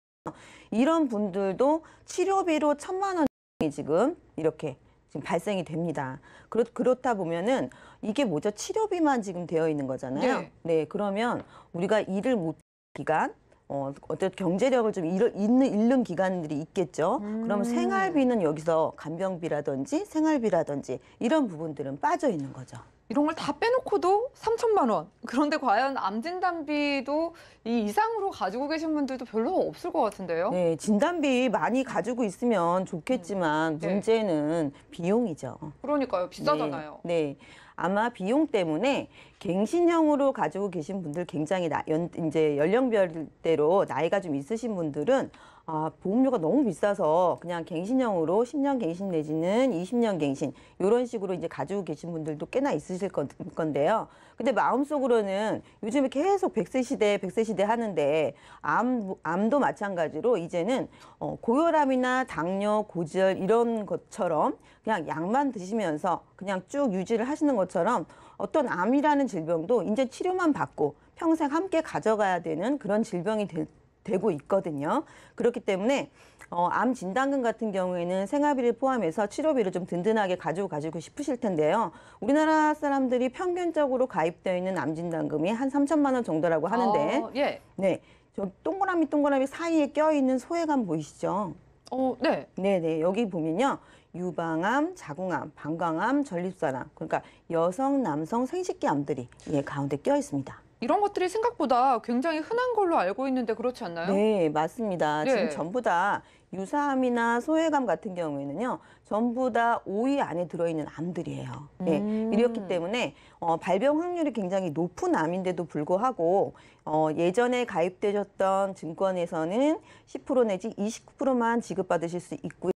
이런 분들도 치료비로 천만 원이 지금 이렇게 지금 발생이 됩니다. 그렇, 그렇다 보면은 이게 뭐죠? 치료비만 지금 되어 있는 거잖아요. 네. 네 그러면 우리가 일을 못 기간 어, 어떤 경제력을 좀 잃, 어 잃는, 잃는 기간들이 있겠죠. 음. 그러면 생활비는 여기서 간병비라든지 생활비라든지 이런 부분들은 빠져 있는 거죠. 이런 걸 다 빼놓고도 3천만 원. 그런데 과연 암 진단비도 이 이상으로 가지고 계신 분들도 별로 없을 것 같은데요. 네, 진단비 많이 가지고 있으면 좋겠지만 음. 네. 문제는 비용이죠. 그러니까요. 비싸잖아요. 네. 네. 아마 비용 때문에 갱신형으로 가지고 계신 분들 굉장히 나, 연, 이제 연령별대로 나이가 좀 있으신 분들은 아, 보험료가 너무 비싸서 그냥 갱신형으로 10년 갱신 내지는 20년 갱신 이런 식으로 이제 가지고 계신 분들도 꽤나 있으실 건데요. 근데 마음속으로는 요즘에 계속 백세 시대 백세 시대 하는데 암 암도 마찬가지로 이제는 어, 고혈압이나 당뇨, 고지혈 이런 것처럼 그냥 약만 드시면서 그냥 쭉 유지를 하시는 것처럼 어떤 암이라는 질병도 이제 치료만 받고 평생 함께 가져가야 되는 그런 질병이 될 되고 있거든요. 그렇기 때문에 어, 암 진단금 같은 경우에는 생활비를 포함해서 치료비를 좀 든든하게 가지고 가지고 싶으실 텐데요. 우리나라 사람들이 평균적으로 가입되어 있는 암 진단금이 한 3천만 원 정도라고 하는데 어, 예. 네. 저 동그라미 동그라미 사이에 껴 있는 소외감 보이시죠? 어, 네. 네, 네. 여기 보면요. 유방암, 자궁암, 방광암, 전립선암. 그러니까 여성, 남성, 생식기암들이 예, 가운데 껴 있습니다. 이런 것들이 생각보다 굉장히 흔한 걸로 알고 있는데 그렇지 않나요? 네, 맞습니다. 네. 지금 전부 다 유사암이나 소외감 같은 경우에는요, 전부 다오위 안에 들어있는 암들이에요. 네, 음. 이렇기 때문에 어, 발병 확률이 굉장히 높은 암인데도 불구하고 어, 예전에 가입되셨던 증권에서는 10% 내지 29%만 지급받으실 수 있고요.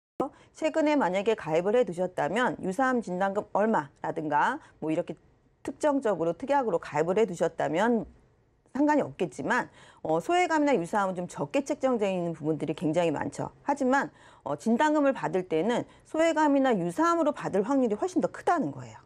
최근에 만약에 가입을 해 두셨다면 유사암 진단금 얼마라든가 뭐 이렇게 특정적으로 특약으로 가입을 해두셨다면 상관이 없겠지만 어, 소외감이나 유사함은 좀 적게 책정되는 부분들이 굉장히 많죠. 하지만 어, 진단금을 받을 때는 소외감이나 유사함으로 받을 확률이 훨씬 더 크다는 거예요.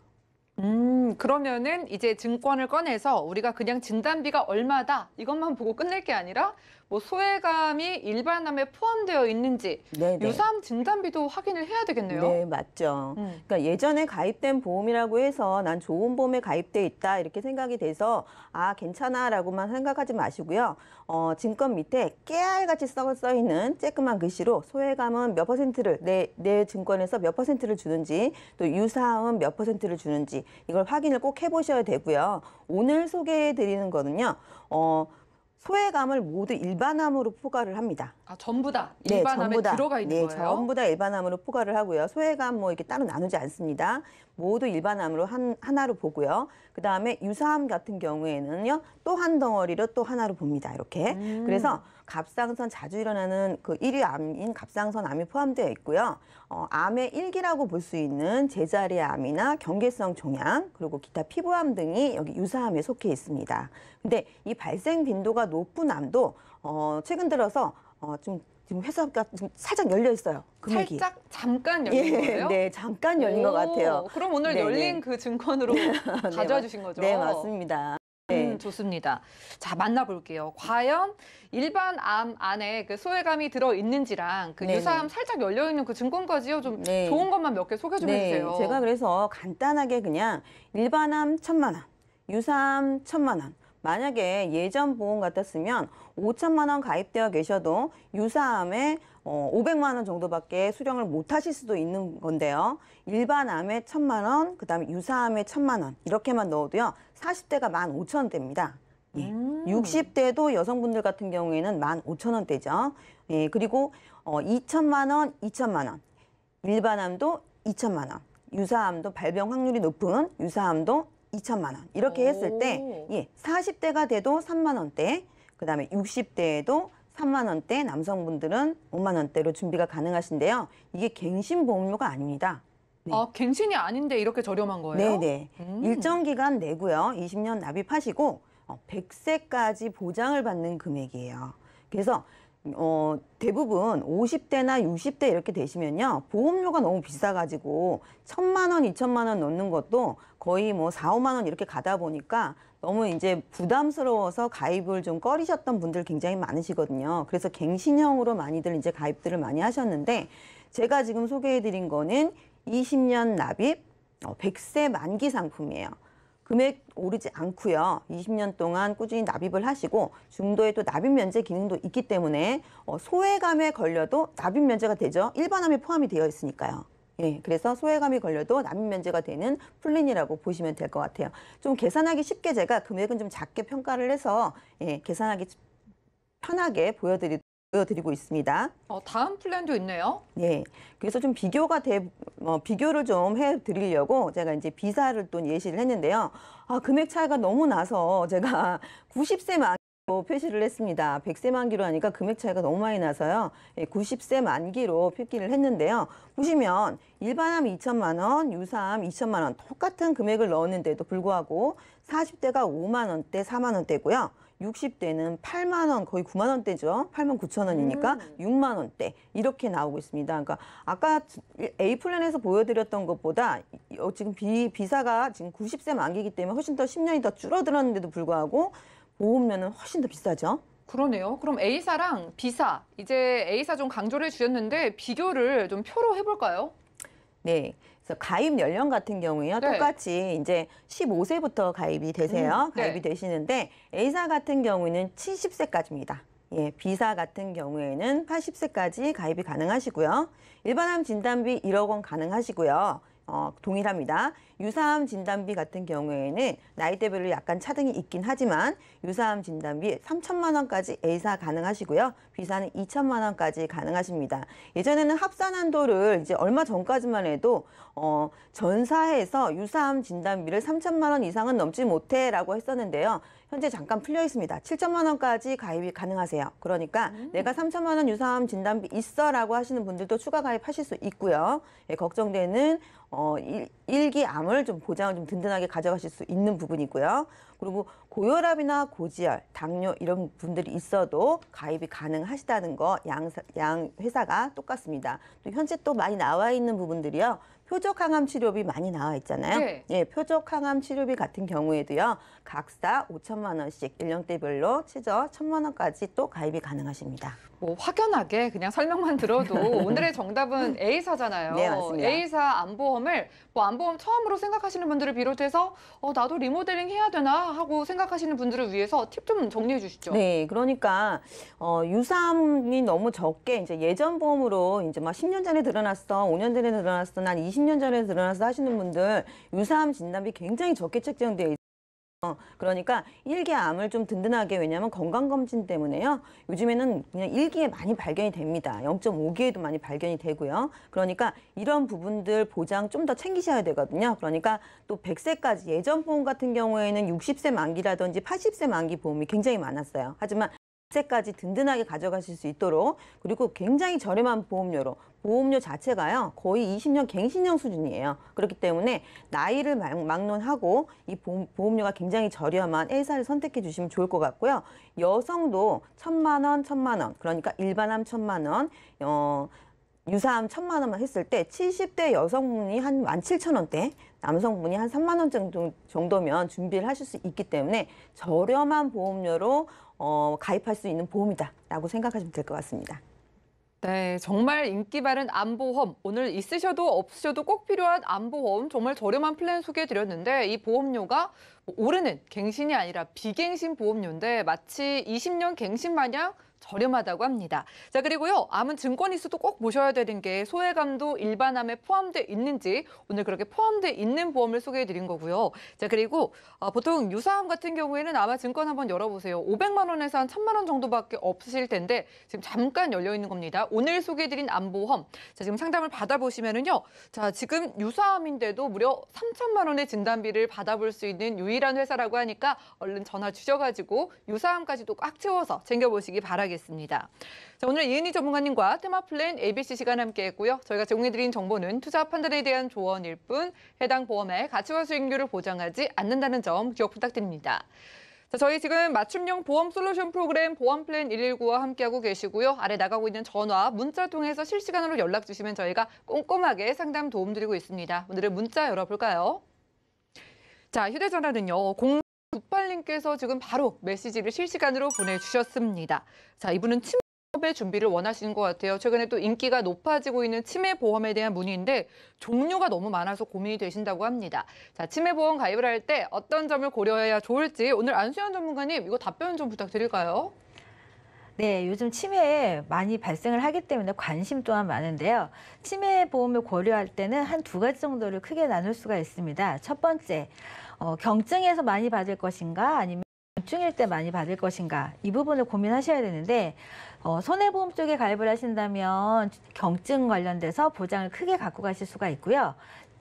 음, 그러면은 이제 증권을 꺼내서 우리가 그냥 진단비가 얼마다 이것만 보고 끝낼 게 아니라 뭐 소외감이 일반암에 포함되어 있는지 네네. 네. 유사암 진단비도 확인을 해야 되겠네요. 네, 맞죠. 음. 그러니까 예전에 가입된 보험이라고 해서 난 좋은 보험에 가입돼 있다 이렇게 생각이 돼서 아 괜찮아라고만 생각하지 마시고요. 어, 증권 밑에 깨알같이 써, 있는 쬐끄만 글씨로 소외감은 몇 퍼센트를 내, 내 증권에서 몇 퍼센트를 주는지 또 유사함은 몇 퍼센트를 주는지 이걸 확인을 꼭 해보셔야 되고요. 오늘 소개해드리는 거는요. 어, 소외감을 모두 일반함으로 포괄을 합니다. 아, 전부 다 일반함에 네, 전부 다. 들어가 있는 네, 거예요? 전부 다 일반함으로 포괄을 하고요. 소외감 뭐 이렇게 따로 나누지 않습니다. 모두 일반함으로 한, 하나로 보고요. 그 다음에 유사함 같은 경우에는요, 또 한 덩어리로 또 하나로 봅니다. 이렇게. 음. 그래서 갑상선 자주 일어나는 그 1위 암인 갑상선 암이 포함되어 있고요. 어, 암의 일기라고 볼 수 있는 제자리 암이나 경계성 종양 그리고 기타 피부암 등이 여기 유사암에 속해 있습니다. 근데 이 발생 빈도가 높은 암도 어, 최근 들어서 어, 좀 지금 회사가 지금 살짝 열려 있어요. 금액이. 살짝 잠깐 열린 예, 거예요? 네, 잠깐 열린 오, 것 같아요. 그럼 오늘 네네. 열린 네. 그 증권으로 <laughs> 네, 가져와 주신 거죠? 네, 맞습니다. 음, 네. 음, 좋습니다. 자, 만나볼게요. 과연 일반 암 안에 그 소외감이 들어있는지랑 그 네네. 유사암 살짝 열려있는 그 증권 거지요. 좀 네. 좋은 것만 몇 개 소개 좀 네. 해주세요. 제가 그래서 간단하게 그냥 일반암 천만 원, 유사암 천만 원, 만약에 예전 보험 같았으면 5천만 원 가입되어 계셔도 유사암에 어, 500만 원 정도밖에 수령을 못 하실 수도 있는 건데요. 일반 암에 1 0만 원, 그다음에 유사암에 1 0만원 이렇게만 넣어도요. 40대가 1 5 0 0 0대입니다 예. 음. 60대도 여성분들 같은 경우에는 15,000원대죠. 예, 그리고 어 2천만 원, 2천만 원. 일반암도 2천만 원. 유사암도 발병 확률이 높은 유사암도 2천만 원. 이렇게 했을 때 예, 40대가 돼도 3만 원대, 그다음에 60대에도 3만 원대, 남성분들은 5만 원대로 준비가 가능하신데요. 이게 갱신보험료가 아닙니다. 네. 아, 갱신이 아닌데 이렇게 저렴한 거예요? 네네. 네. 음. 일정 기간 내고요. 20년 납입하시고 100세까지 어, 보장을 받는 금액이에요. 그래서 어, 대부분 50대나 60대 이렇게 되시면요. 보험료가 너무 비싸가지고 천만 원, 이천만 원 넣는 것도 거의 뭐 4, 5만 원 이렇게 가다 보니까 너무 이제 부담스러워서 가입을 좀 꺼리셨던 분들 굉장히 많으시거든요. 그래서 갱신형으로 많이들 이제 가입들을 많이 하셨는데 제가 지금 소개해드린 거는 20년 납입 100세 어, 만기 상품이에요. 금액 오르지 않고요. 20년 동안 꾸준히 납입을 하시고 중도에 또 납입 면제 기능도 있기 때문에 어, 소외감에 걸려도 납입 면제가 되죠. 일반암에 포함이 되어 있으니까요. 예, 그래서 소외감이 걸려도 납입 면제가 되는 플랜이라고 보시면 될 것 같아요. 좀 계산하기 쉽게 제가 금액은 좀 작게 평가를 해서 예, 계산하기 편하게 보여드리도록 보여드리고 있습니다. 어, 다음 플랜도 있네요. 예. 그래서 좀 비교가 돼, 어, 비교를 좀 해드리려고 제가 이제 비사를 또 예시를 했는데요. 아, 금액 차이가 너무 나서 제가 90세 <laughs> 만기로 표시를 했습니다. 100세 만기로 하니까 금액 차이가 너무 많이 나서요. 90세 예, 만기로 표기를 했는데요. 보시면 일반암 2천만 원, 유사암 2천만 원 똑같은 금액을 넣었는데도 불구하고 40대가 5만 원대, 4만 원대고요. 60대는 8만 원 거의 9만 원대죠. 8만 9천 원이니까 음. 6만 원대 이렇게 나오고 있습니다. 그러니까 아까 A 플랜에서 보여드렸던 것보다 어, 지금 B 비사가 지금 90세 만기이기 때문에 훨씬 더 10년이 더 줄어들었는데도 불구하고 보험료는 훨씬 더 비싸죠. 그러네요. 그럼 A사랑 B사 이제 A사 좀 강조를 해주셨는데 비교를 좀 표로 해볼까요? 네. 그래서 가입 연령 같은 경우에요. 네. 똑같이 이제 15세부터 가입이 되세요. 음, 네. 가입이 되시는데 A사 같은 경우는 70세까지입니다. 예, 비사 같은 경우에는 80세까지 가입이 가능하시고요. 일반암 진단비 1억 원 가능하시고요. 어, 동일합니다. 유사암 진단비 같은 경우에는 나이대별로 약간 차등이 있긴 하지만 유사암 진단비 3천만 원까지 A사 가능하시고요. B사는 2천만 원까지 가능하십니다. 예전에는 합산한도를 이제 얼마 전까지만 해도 어, 전사해서 유사암 진단비를 3천만 원 이상은 넘지 못해라고 했었는데요. 현재 잠깐 풀려 있습니다. 7천만 원까지 가입이 가능하세요. 그러니까 음. 내가 3천만 원 유사암 진단비 있어라고 하시는 분들도 추가 가입하실 수 있고요. 예, 걱정되는 어, 일, 기 암을 좀 보장을 좀 든든하게 가져가실 수 있는 부분이고요. 그리고 고혈압이나 고지혈, 당뇨 이런 분들이 있어도 가입이 가능하시다는 거양양 회사가 똑같습니다. 또 현재 또 많이 나와 있는 부분들이요. 표적 항암 치료비 많이 나와 있잖아요. 네. 예, 표적 항암 치료비 같은 경우에도요. 각사 5천만 원씩 1년대별로 최저 1천만 원까지 또 가입이 가능하십니다. 뭐 확연하게 그냥 설명만 들어도 <laughs> 오늘의 정답은 A사잖아요. 네, 맞 A사 안보험을 뭐 안보험 처음으로 생각하시는 분들을 비롯해서 어, 나도 리모델링 해야 되나 하고 생각하시는 분들을 위해서 팁 좀 정리해 주시죠. 네, 그러니까 어, 유사함이 너무 적게 이제 예전 보험으로 이제 막 10년 전에 드러났어, 5년 전에 드러났어, 난 20년 전에 드러났어 하시는 분들 유사함 진단비 굉장히 적게 책정되어 어, 그러니까 일기암을 좀 든든하게 왜냐하면 건강검진 때문에요. 요즘에는 그냥 일기에 많이 발견이 됩니다. 0.5기에도 많이 발견이 되고요. 그러니까 이런 부분들 보장 좀 더 챙기셔야 되거든요. 그러니까 또 100세까지 예전 보험 같은 경우에는 60세 만기라든지 80세 만기 보험이 굉장히 많았어요. 하지만 까지 든든하게 가져가실 수 있도록 그리고 굉장히 저렴한 보험료로 보험료 자체가요 거의 20년 갱신형 수준이에요 그렇기 때문에 나이를 막론하고 이 보험, 료가 굉장히 저렴한 회사를 선택해 주시면 좋을 것 같고요 여성도 천만 원 천만 원 그러니까 일반암 천만 원 어, 유사암 천만 원만 했을 때 70대 여성분이 한 17,000원대, 남성분이 한 3만 원 정도, 정도면 준비를 하실 수 있기 때문에 저렴한 보험료로 어, 가입할 수 있는 보험이다라고 생각하시면 될 것 같습니다. 네, 정말 인기 바른 안보험. 오늘 있으셔도 없으셔도 꼭 필요한 안보험. 정말 저렴한 플랜 소개해 드렸는데 이 보험료가 올해는 갱신이 아니라 비갱신 보험료인데 마치 20년 갱신 마냥 저렴하다고 합니다. 자 그리고요 암은 증권 이수도 꼭 모셔야 되는 게 소외감도 일반암에 포함돼 있는지 오늘 그렇게 포함돼 있는 보험을 소개해드린 거고요. 자 그리고 어, 보통 유사암 같은 경우에는 아마 증권 한번 열어보세요. 500만 원에서 한 1,000만 원 정도밖에 없으실 텐데 지금 잠깐 열려 있는 겁니다. 오늘 소개해드린 암보험 자 지금 상담을 받아보시면은요 자 지금 유사암인데도 무려 3천만 원의 진단비를 받아볼 수 있는 유일 유일한 회사라고 하니까 얼른 전화 주셔가지고 유사함까지도 꽉 채워서 챙겨보시기 바라겠습니다. 자, 오늘 이은희 전문가님과 테마플랜 ABC 시간 함께했고요. 저희가 제공해드린 정보는 투자 판단에 대한 조언일 뿐 해당 보험의 가치와 수익률을 보장하지 않는다는 점 기억 부탁드립니다. 자, 저희 지금 맞춤형 보험 솔루션 프로그램 보험플랜 119와 함께하고 계시고요. 아래 나가고 있는 전화, 문자 통해서 실시간으로 연락 주시면 저희가 꼼꼼하게 상담 도움드리고 있습니다. 오늘은 문자 열어볼까요? 자, 휴대전화는요. 공... 68님께서 지금 바로 메시지를 실시간으로 보내주셨습니다. 자, 이분은 치매보험의 준비를 원하시는 것 같아요. 최근에 또 인기가 높아지고 있는 치매보험에 대한 문의인데 종류가 너무 많아서 고민이 되신다고 합니다. 자, 치매보험 가입을 할 때 어떤 점을 고려해야 좋을지 오늘 안수현 전문가님 이거 답변 좀 부탁드릴까요? 네, 요즘 치매 에 많이 발생을 하기 때문에 관심 또한 많은데요. 치매 보험을 고려할 때는 한 두 가지 정도를 크게 나눌 수가 있습니다. 첫 번째, 어, 경증에서 많이 받을 것인가 아니면 중일 때 많이 받을 것인가 이 부분을 고민하셔야 되는데 어, 손해보험 쪽에 가입을 하신다면 경증 관련돼서 보장을 크게 갖고 가실 수가 있고요.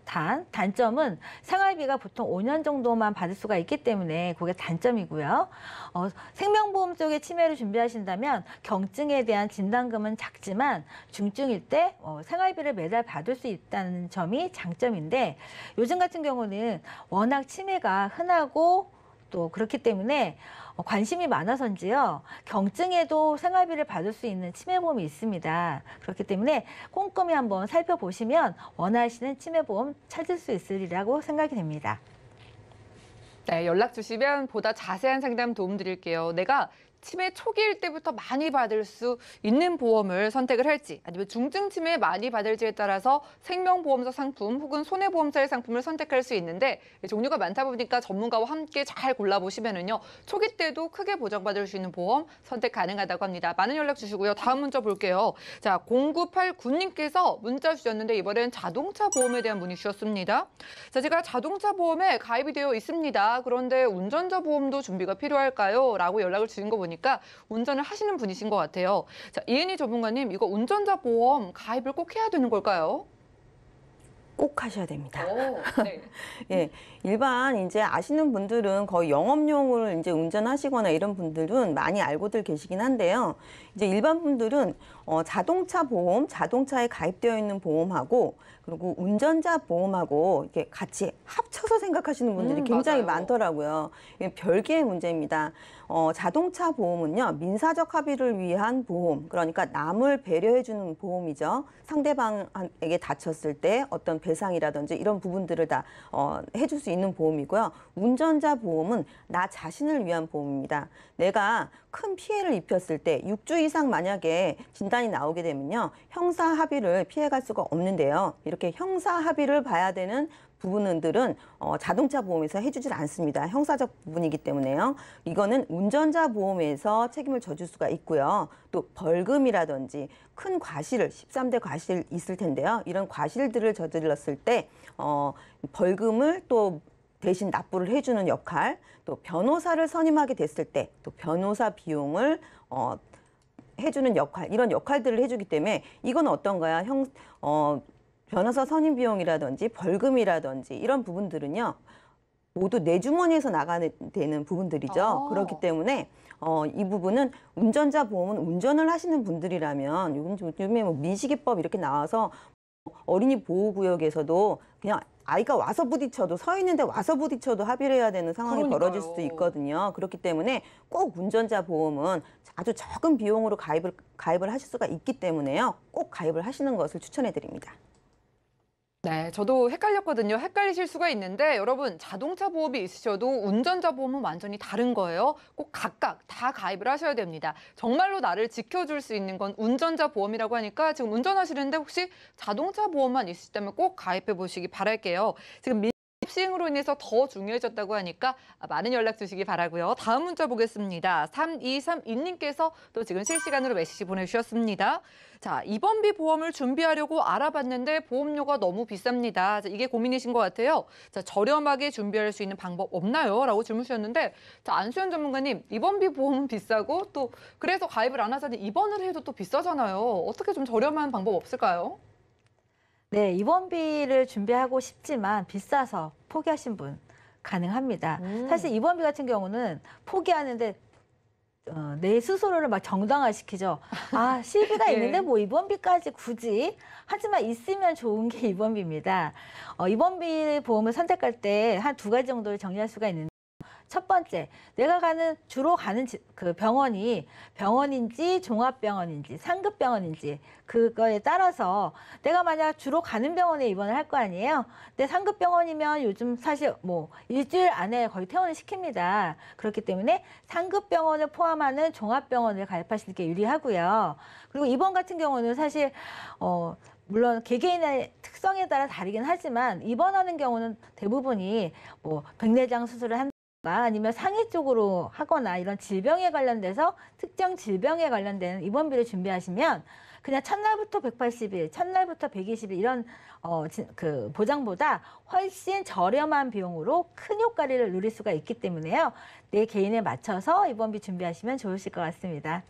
단, 단점은 생활비가 보통 5년 정도만 받을 수가 있기 때문에 그게 단점이고요. 어, 생명보험 쪽에 치매를 준비하신다면 경증에 대한 진단금은 작지만 중증일 때 어, 생활비를 매달 받을 수 있다는 점이 장점인데 요즘 같은 경우는 워낙 치매가 흔하고 또 그렇기 때문에 어, 관심이 많아서인지요. 경증에도 생활비를 받을 수 있는 치매보험이 있습니다. 그렇기 때문에 꼼꼼히 한번 살펴보시면 원하시는 치매보험 찾을 수 있으리라고 생각이 됩니다. 네, 연락 주시면 보다 자세한 상담 도움 드릴게요. 내가 치매 초기일 때부터 많이 받을 수 있는 보험을 선택을 할지 아니면 중증 치매 많이 받을지에 따라서 생명보험사 상품 혹은 손해보험사의 상품을 선택할 수 있는데 종류가 많다 보니까 전문가와 함께 잘 골라보시면은요 초기 때도 크게 보장받을 수 있는 보험 선택 가능하다고 합니다. 많은 연락 주시고요. 다음 문자 볼게요. 자 0989님께서 문자 주셨는데 이번엔 자동차 보험에 대한 문의 주셨습니다. 자 제가 자동차 보험에 가입이 되어 있습니다. 그런데 운전자 보험도 준비가 필요할까요? 라고 연락을 주신 거 보니까 보니까 운전을 하시는 분이신 것 같아요. 자, 이은희 조문관님, 이거 운전자 보험 가입을 꼭 해야 되는 걸까요? 꼭 하셔야 됩니다. 오, 네. <laughs> 예, 일반 이제 아시는 분들은 거의 영업용을 이제 운전하시거나 이런 분들은 많이 알고들 계시긴 한데요. 이제 일반 분들은 어, 자동차 보험, 자동차에 가입되어 있는 보험하고 그리고 운전자 보험하고 이렇게 같이 합쳐서 생각하시는 분들이 음, 굉장히 맞아요. 많더라고요. 이게 별개의 문제입니다. 어, 자동차 보험은요 민사적 합의를 위한 보험, 그러니까 남을 배려해주는 보험이죠. 상대방에게 다쳤을 때 어떤 배상이라든지 이런 부분들을 다 어, 해줄 수 있는 보험이고요. 운전자 보험은 나 자신을 위한 보험입니다. 내가 큰 피해를 입혔을 때 육주일 이상 만약에 진단이 나오게 되면요. 형사 합의를 피해갈 수가 없는데요. 이렇게 형사 합의를 봐야 되는 부분들은 어, 자동차 보험에서 해주질 않습니다. 형사적 부분이기 때문에요. 이거는 운전자 보험에서 책임을 져줄 수가 있고요. 또 벌금이라든지 큰 과실을 13대 과실 있을 텐데요. 이런 과실들을 저질렀을 때 어, 벌금을 또 대신 납부를 해주는 역할, 또 변호사를 선임하게 됐을 때 또 변호사 비용을 어, 해주는 역할 이런 역할들을 해주기 때문에 이건 어떤가요? 형 어, 변호사 선임 비용이라든지 벌금이라든지 이런 부분들은요 모두 내 주머니에서 나가되는 부분들이죠. 아. 그렇기 때문에 어, 이 부분은 운전자 보험은 운전을 하시는 분들이라면 요즘 요즘에 뭐 민식이법 이렇게 나와서 뭐 어린이 보호구역에서도 그냥 아이가 와서 부딪혀도 서 있는데 와서 부딪혀도 합의를 해야 되는 상황이 그러니까요. 벌어질 수도 있거든요. 그렇기 때문에 꼭 운전자 보험은 아주 적은 비용으로 가입을 가입을 하실 수가 있기 때문에요. 꼭 가입을 하시는 것을 추천해 드립니다. 네, 저도 헷갈렸거든요. 헷갈리실 수가 있는데 여러분 자동차 보험이 있으셔도 운전자 보험은 완전히 다른 거예요. 꼭 각각 다 가입을 하셔야 됩니다. 정말로 나를 지켜줄 수 있는 건 운전자 보험이라고 하니까 지금 운전하시는데 혹시 자동차 보험만 있으시다면 꼭 가입해 보시기 바랄게요. 지금 민... 탑싱으로 인해서 더 중요해졌다고 하니까 많은 연락 주시기 바라고요. 다음 문자 보겠습니다. 3232님께서 또 지금 실시간으로 메시지 보내주셨습니다. 자, 입원비 보험을 준비하려고 알아봤는데 보험료가 너무 비쌉니다. 자, 이게 고민이신 것 같아요. 자, 저렴하게 준비할 수 있는 방법 없나요? 라고 질문 주셨는데 자, 안수현 전문가님, 입원비 보험은 비싸고 또 그래서 가입을 안 하자니 입원을 해도 또 비싸잖아요. 어떻게 좀 저렴한 방법 없을까요? 네, 입원비를 준비하고 싶지만 비싸서 포기하신 분 가능합니다. 음. 사실 입원비 같은 경우는 포기하는데 어, 내 스스로를 막 정당화시키죠. 아, <laughs> 실비가 예. 있는데 뭐 입원비까지 굳이. 하지만 있으면 좋은 게 <laughs> 입원비입니다. 어, 입원비 보험을 선택할 때 한 두 가지 정도를 정리할 수가 있는데 첫 번째, 내가 가는 주로 가는 그 병원이 병원인지 종합병원인지 상급병원인지 그거에 따라서 내가 만약 주로 가는 병원에 입원을 할 거 아니에요. 근데 상급병원이면 요즘 사실 뭐 일주일 안에 거의 퇴원을 시킵니다. 그렇기 때문에 상급병원을 포함하는 종합병원을 가입하시는 게 유리하고요. 그리고 입원 같은 경우는 사실 어 물론 개개인의 특성에 따라 다르긴 하지만 입원하는 경우는 대부분이 뭐 백내장 수술을 한 치료 아니면 상해 쪽으로 하거나 이런 질병에 관련돼서 특정 질병에 관련된 입원비를 준비하시면 그냥 첫날부터 180일, 첫날부터 120일 이런 어, 그 보장보다 훨씬 저렴한 비용으로 큰 효과를 누릴 수가 있기 때문에요. 내 개인에 맞춰서 입원비 준비하시면 좋으실 것 같습니다.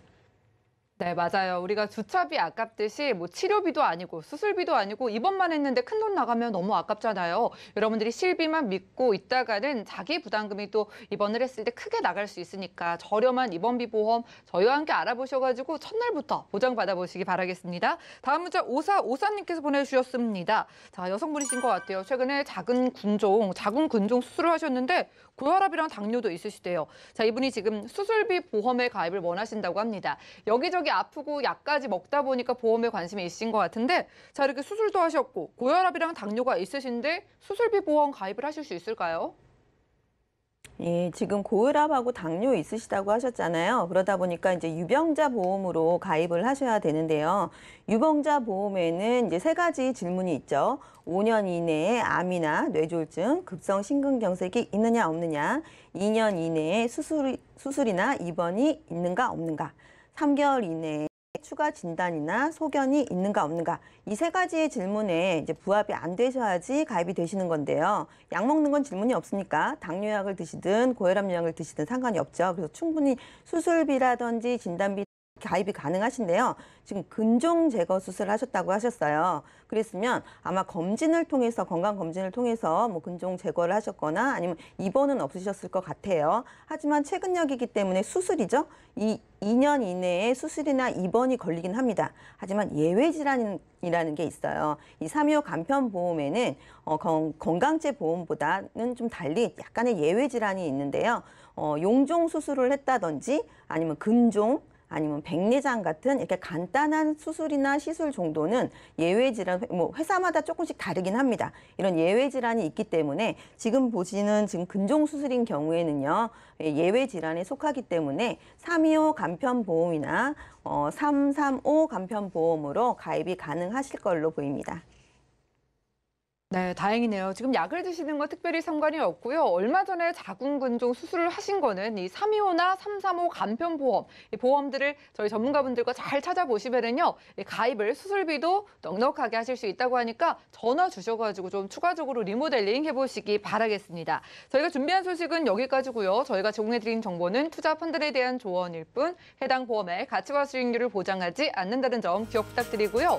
네, 맞아요. 우리가 주차비 아깝듯이 뭐 치료비도 아니고 수술비도 아니고 입원만 했는데 큰 돈 나가면 너무 아깝잖아요. 여러분들이 실비만 믿고 있다가는 자기 부담금이 또 입원을 했을 때 크게 나갈 수 있으니까 저렴한 입원비 보험 저희와 함께 알아보셔가지고 첫날부터 보장받아보시기 바라겠습니다. 다음 문자 오사오사님께서 보내주셨습니다. 자, 여성분이신 것 같아요. 최근에 작은 군종, 작은 군종 수술을 하셨는데 고혈압이랑 당뇨도 있으시대요. 자, 이분이 지금 수술비 보험에 가입을 원하신다고 합니다. 여기저기 쪽이 아프고 약까지 먹다 보니까 보험에 관심이 있으신 것 같은데 자 이렇게 수술도 하셨고 고혈압이랑 당뇨가 있으신데 수술비 보험 가입을 하실 수 있을까요? 예, 지금 고혈압하고 당뇨 있으시다고 하셨잖아요. 그러다 보니까 이제 유병자 보험으로 가입을 하셔야 되는데요. 유병자 보험에는 이제 세 가지 질문이 있죠. 5년 이내에 암이나 뇌졸중, 급성 심근경색이 있느냐 없느냐, 2년 이내에 수술, 수술이나 입원이 있는가 없는가, 3개월 이내에 추가 진단이나 소견이 있는가 없는가 이 세 가지의 질문에 이제 부합이 안 되셔야지 가입이 되시는 건데요. 약 먹는 건 질문이 없으니까 당뇨약을 드시든 고혈압 약을 드시든 상관이 없죠. 그래서 충분히 수술비라든지 진단비 가입이 가능하신데요. 지금 근종 제거 수술을 하셨다고 하셨어요. 그랬으면 아마 검진을 통해서 건강 검진을 통해서 뭐 근종 제거를 하셨거나 아니면 입원은 없으셨을 것 같아요. 하지만 최근역이기 때문에 수술이죠. 이 2년 이내에 수술이나 입원이 걸리긴 합니다. 하지만 예외 질환이라는 게 있어요. 이삼2 5 간편 보험에는 어, 건강제 보험보다는 좀 달리 약간의 예외 질환이 있는데요. 어, 용종 수술을 했다든지 아니면 근종 아니면 백내장 같은 이렇게 간단한 수술이나 시술 정도는 예외 질환 뭐 회사마다 조금씩 다르긴 합니다. 이런 예외 질환이 있기 때문에 지금 보시는 지금 근종 수술인 경우에는요. 예, 예외 질환에 속하기 때문에 325 간편 보험이나 어335 간편 보험으로 가입이 가능하실 걸로 보입니다. 네, 다행이네요. 지금 약을 드시는 건 특별히 상관이 없고요. 얼마 전에 자궁근종 수술을 하신 거는 이 325나 335 간편보험, 이 보험들을 저희 전문가분들과 잘 찾아보시면은요. 이 가입을 수술비도 넉넉하게 하실 수 있다고 하니까 전화 주셔가지고 좀 추가적으로 리모델링 해보시기 바라겠습니다. 저희가 준비한 소식은 여기까지고요. 저희가 제공해드린 정보는 투자 펀드에 대한 조언일 뿐 해당 보험의 가치와 수익률을 보장하지 않는다는 점 기억 부탁드리고요.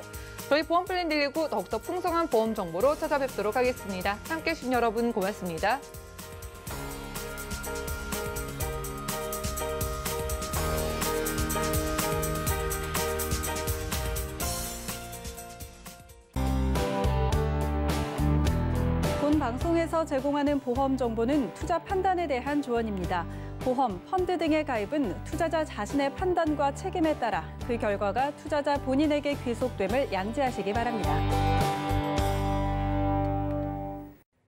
저희 보험 플랜 드리고 더욱더 풍성한 보험 정보로 찾아 찾아뵙도록 하겠습니다. 함께해 주신 여러분 고맙습니다. 에서 제공하는 보험 정보는 투자 판단에 대한 조언입니다. 보험, 펀드 등의 가입은 투자자 자신의 판단과 책임에 따라 그 결과가 투자자 본인에게 귀속됨을 양지하시기 바랍니다.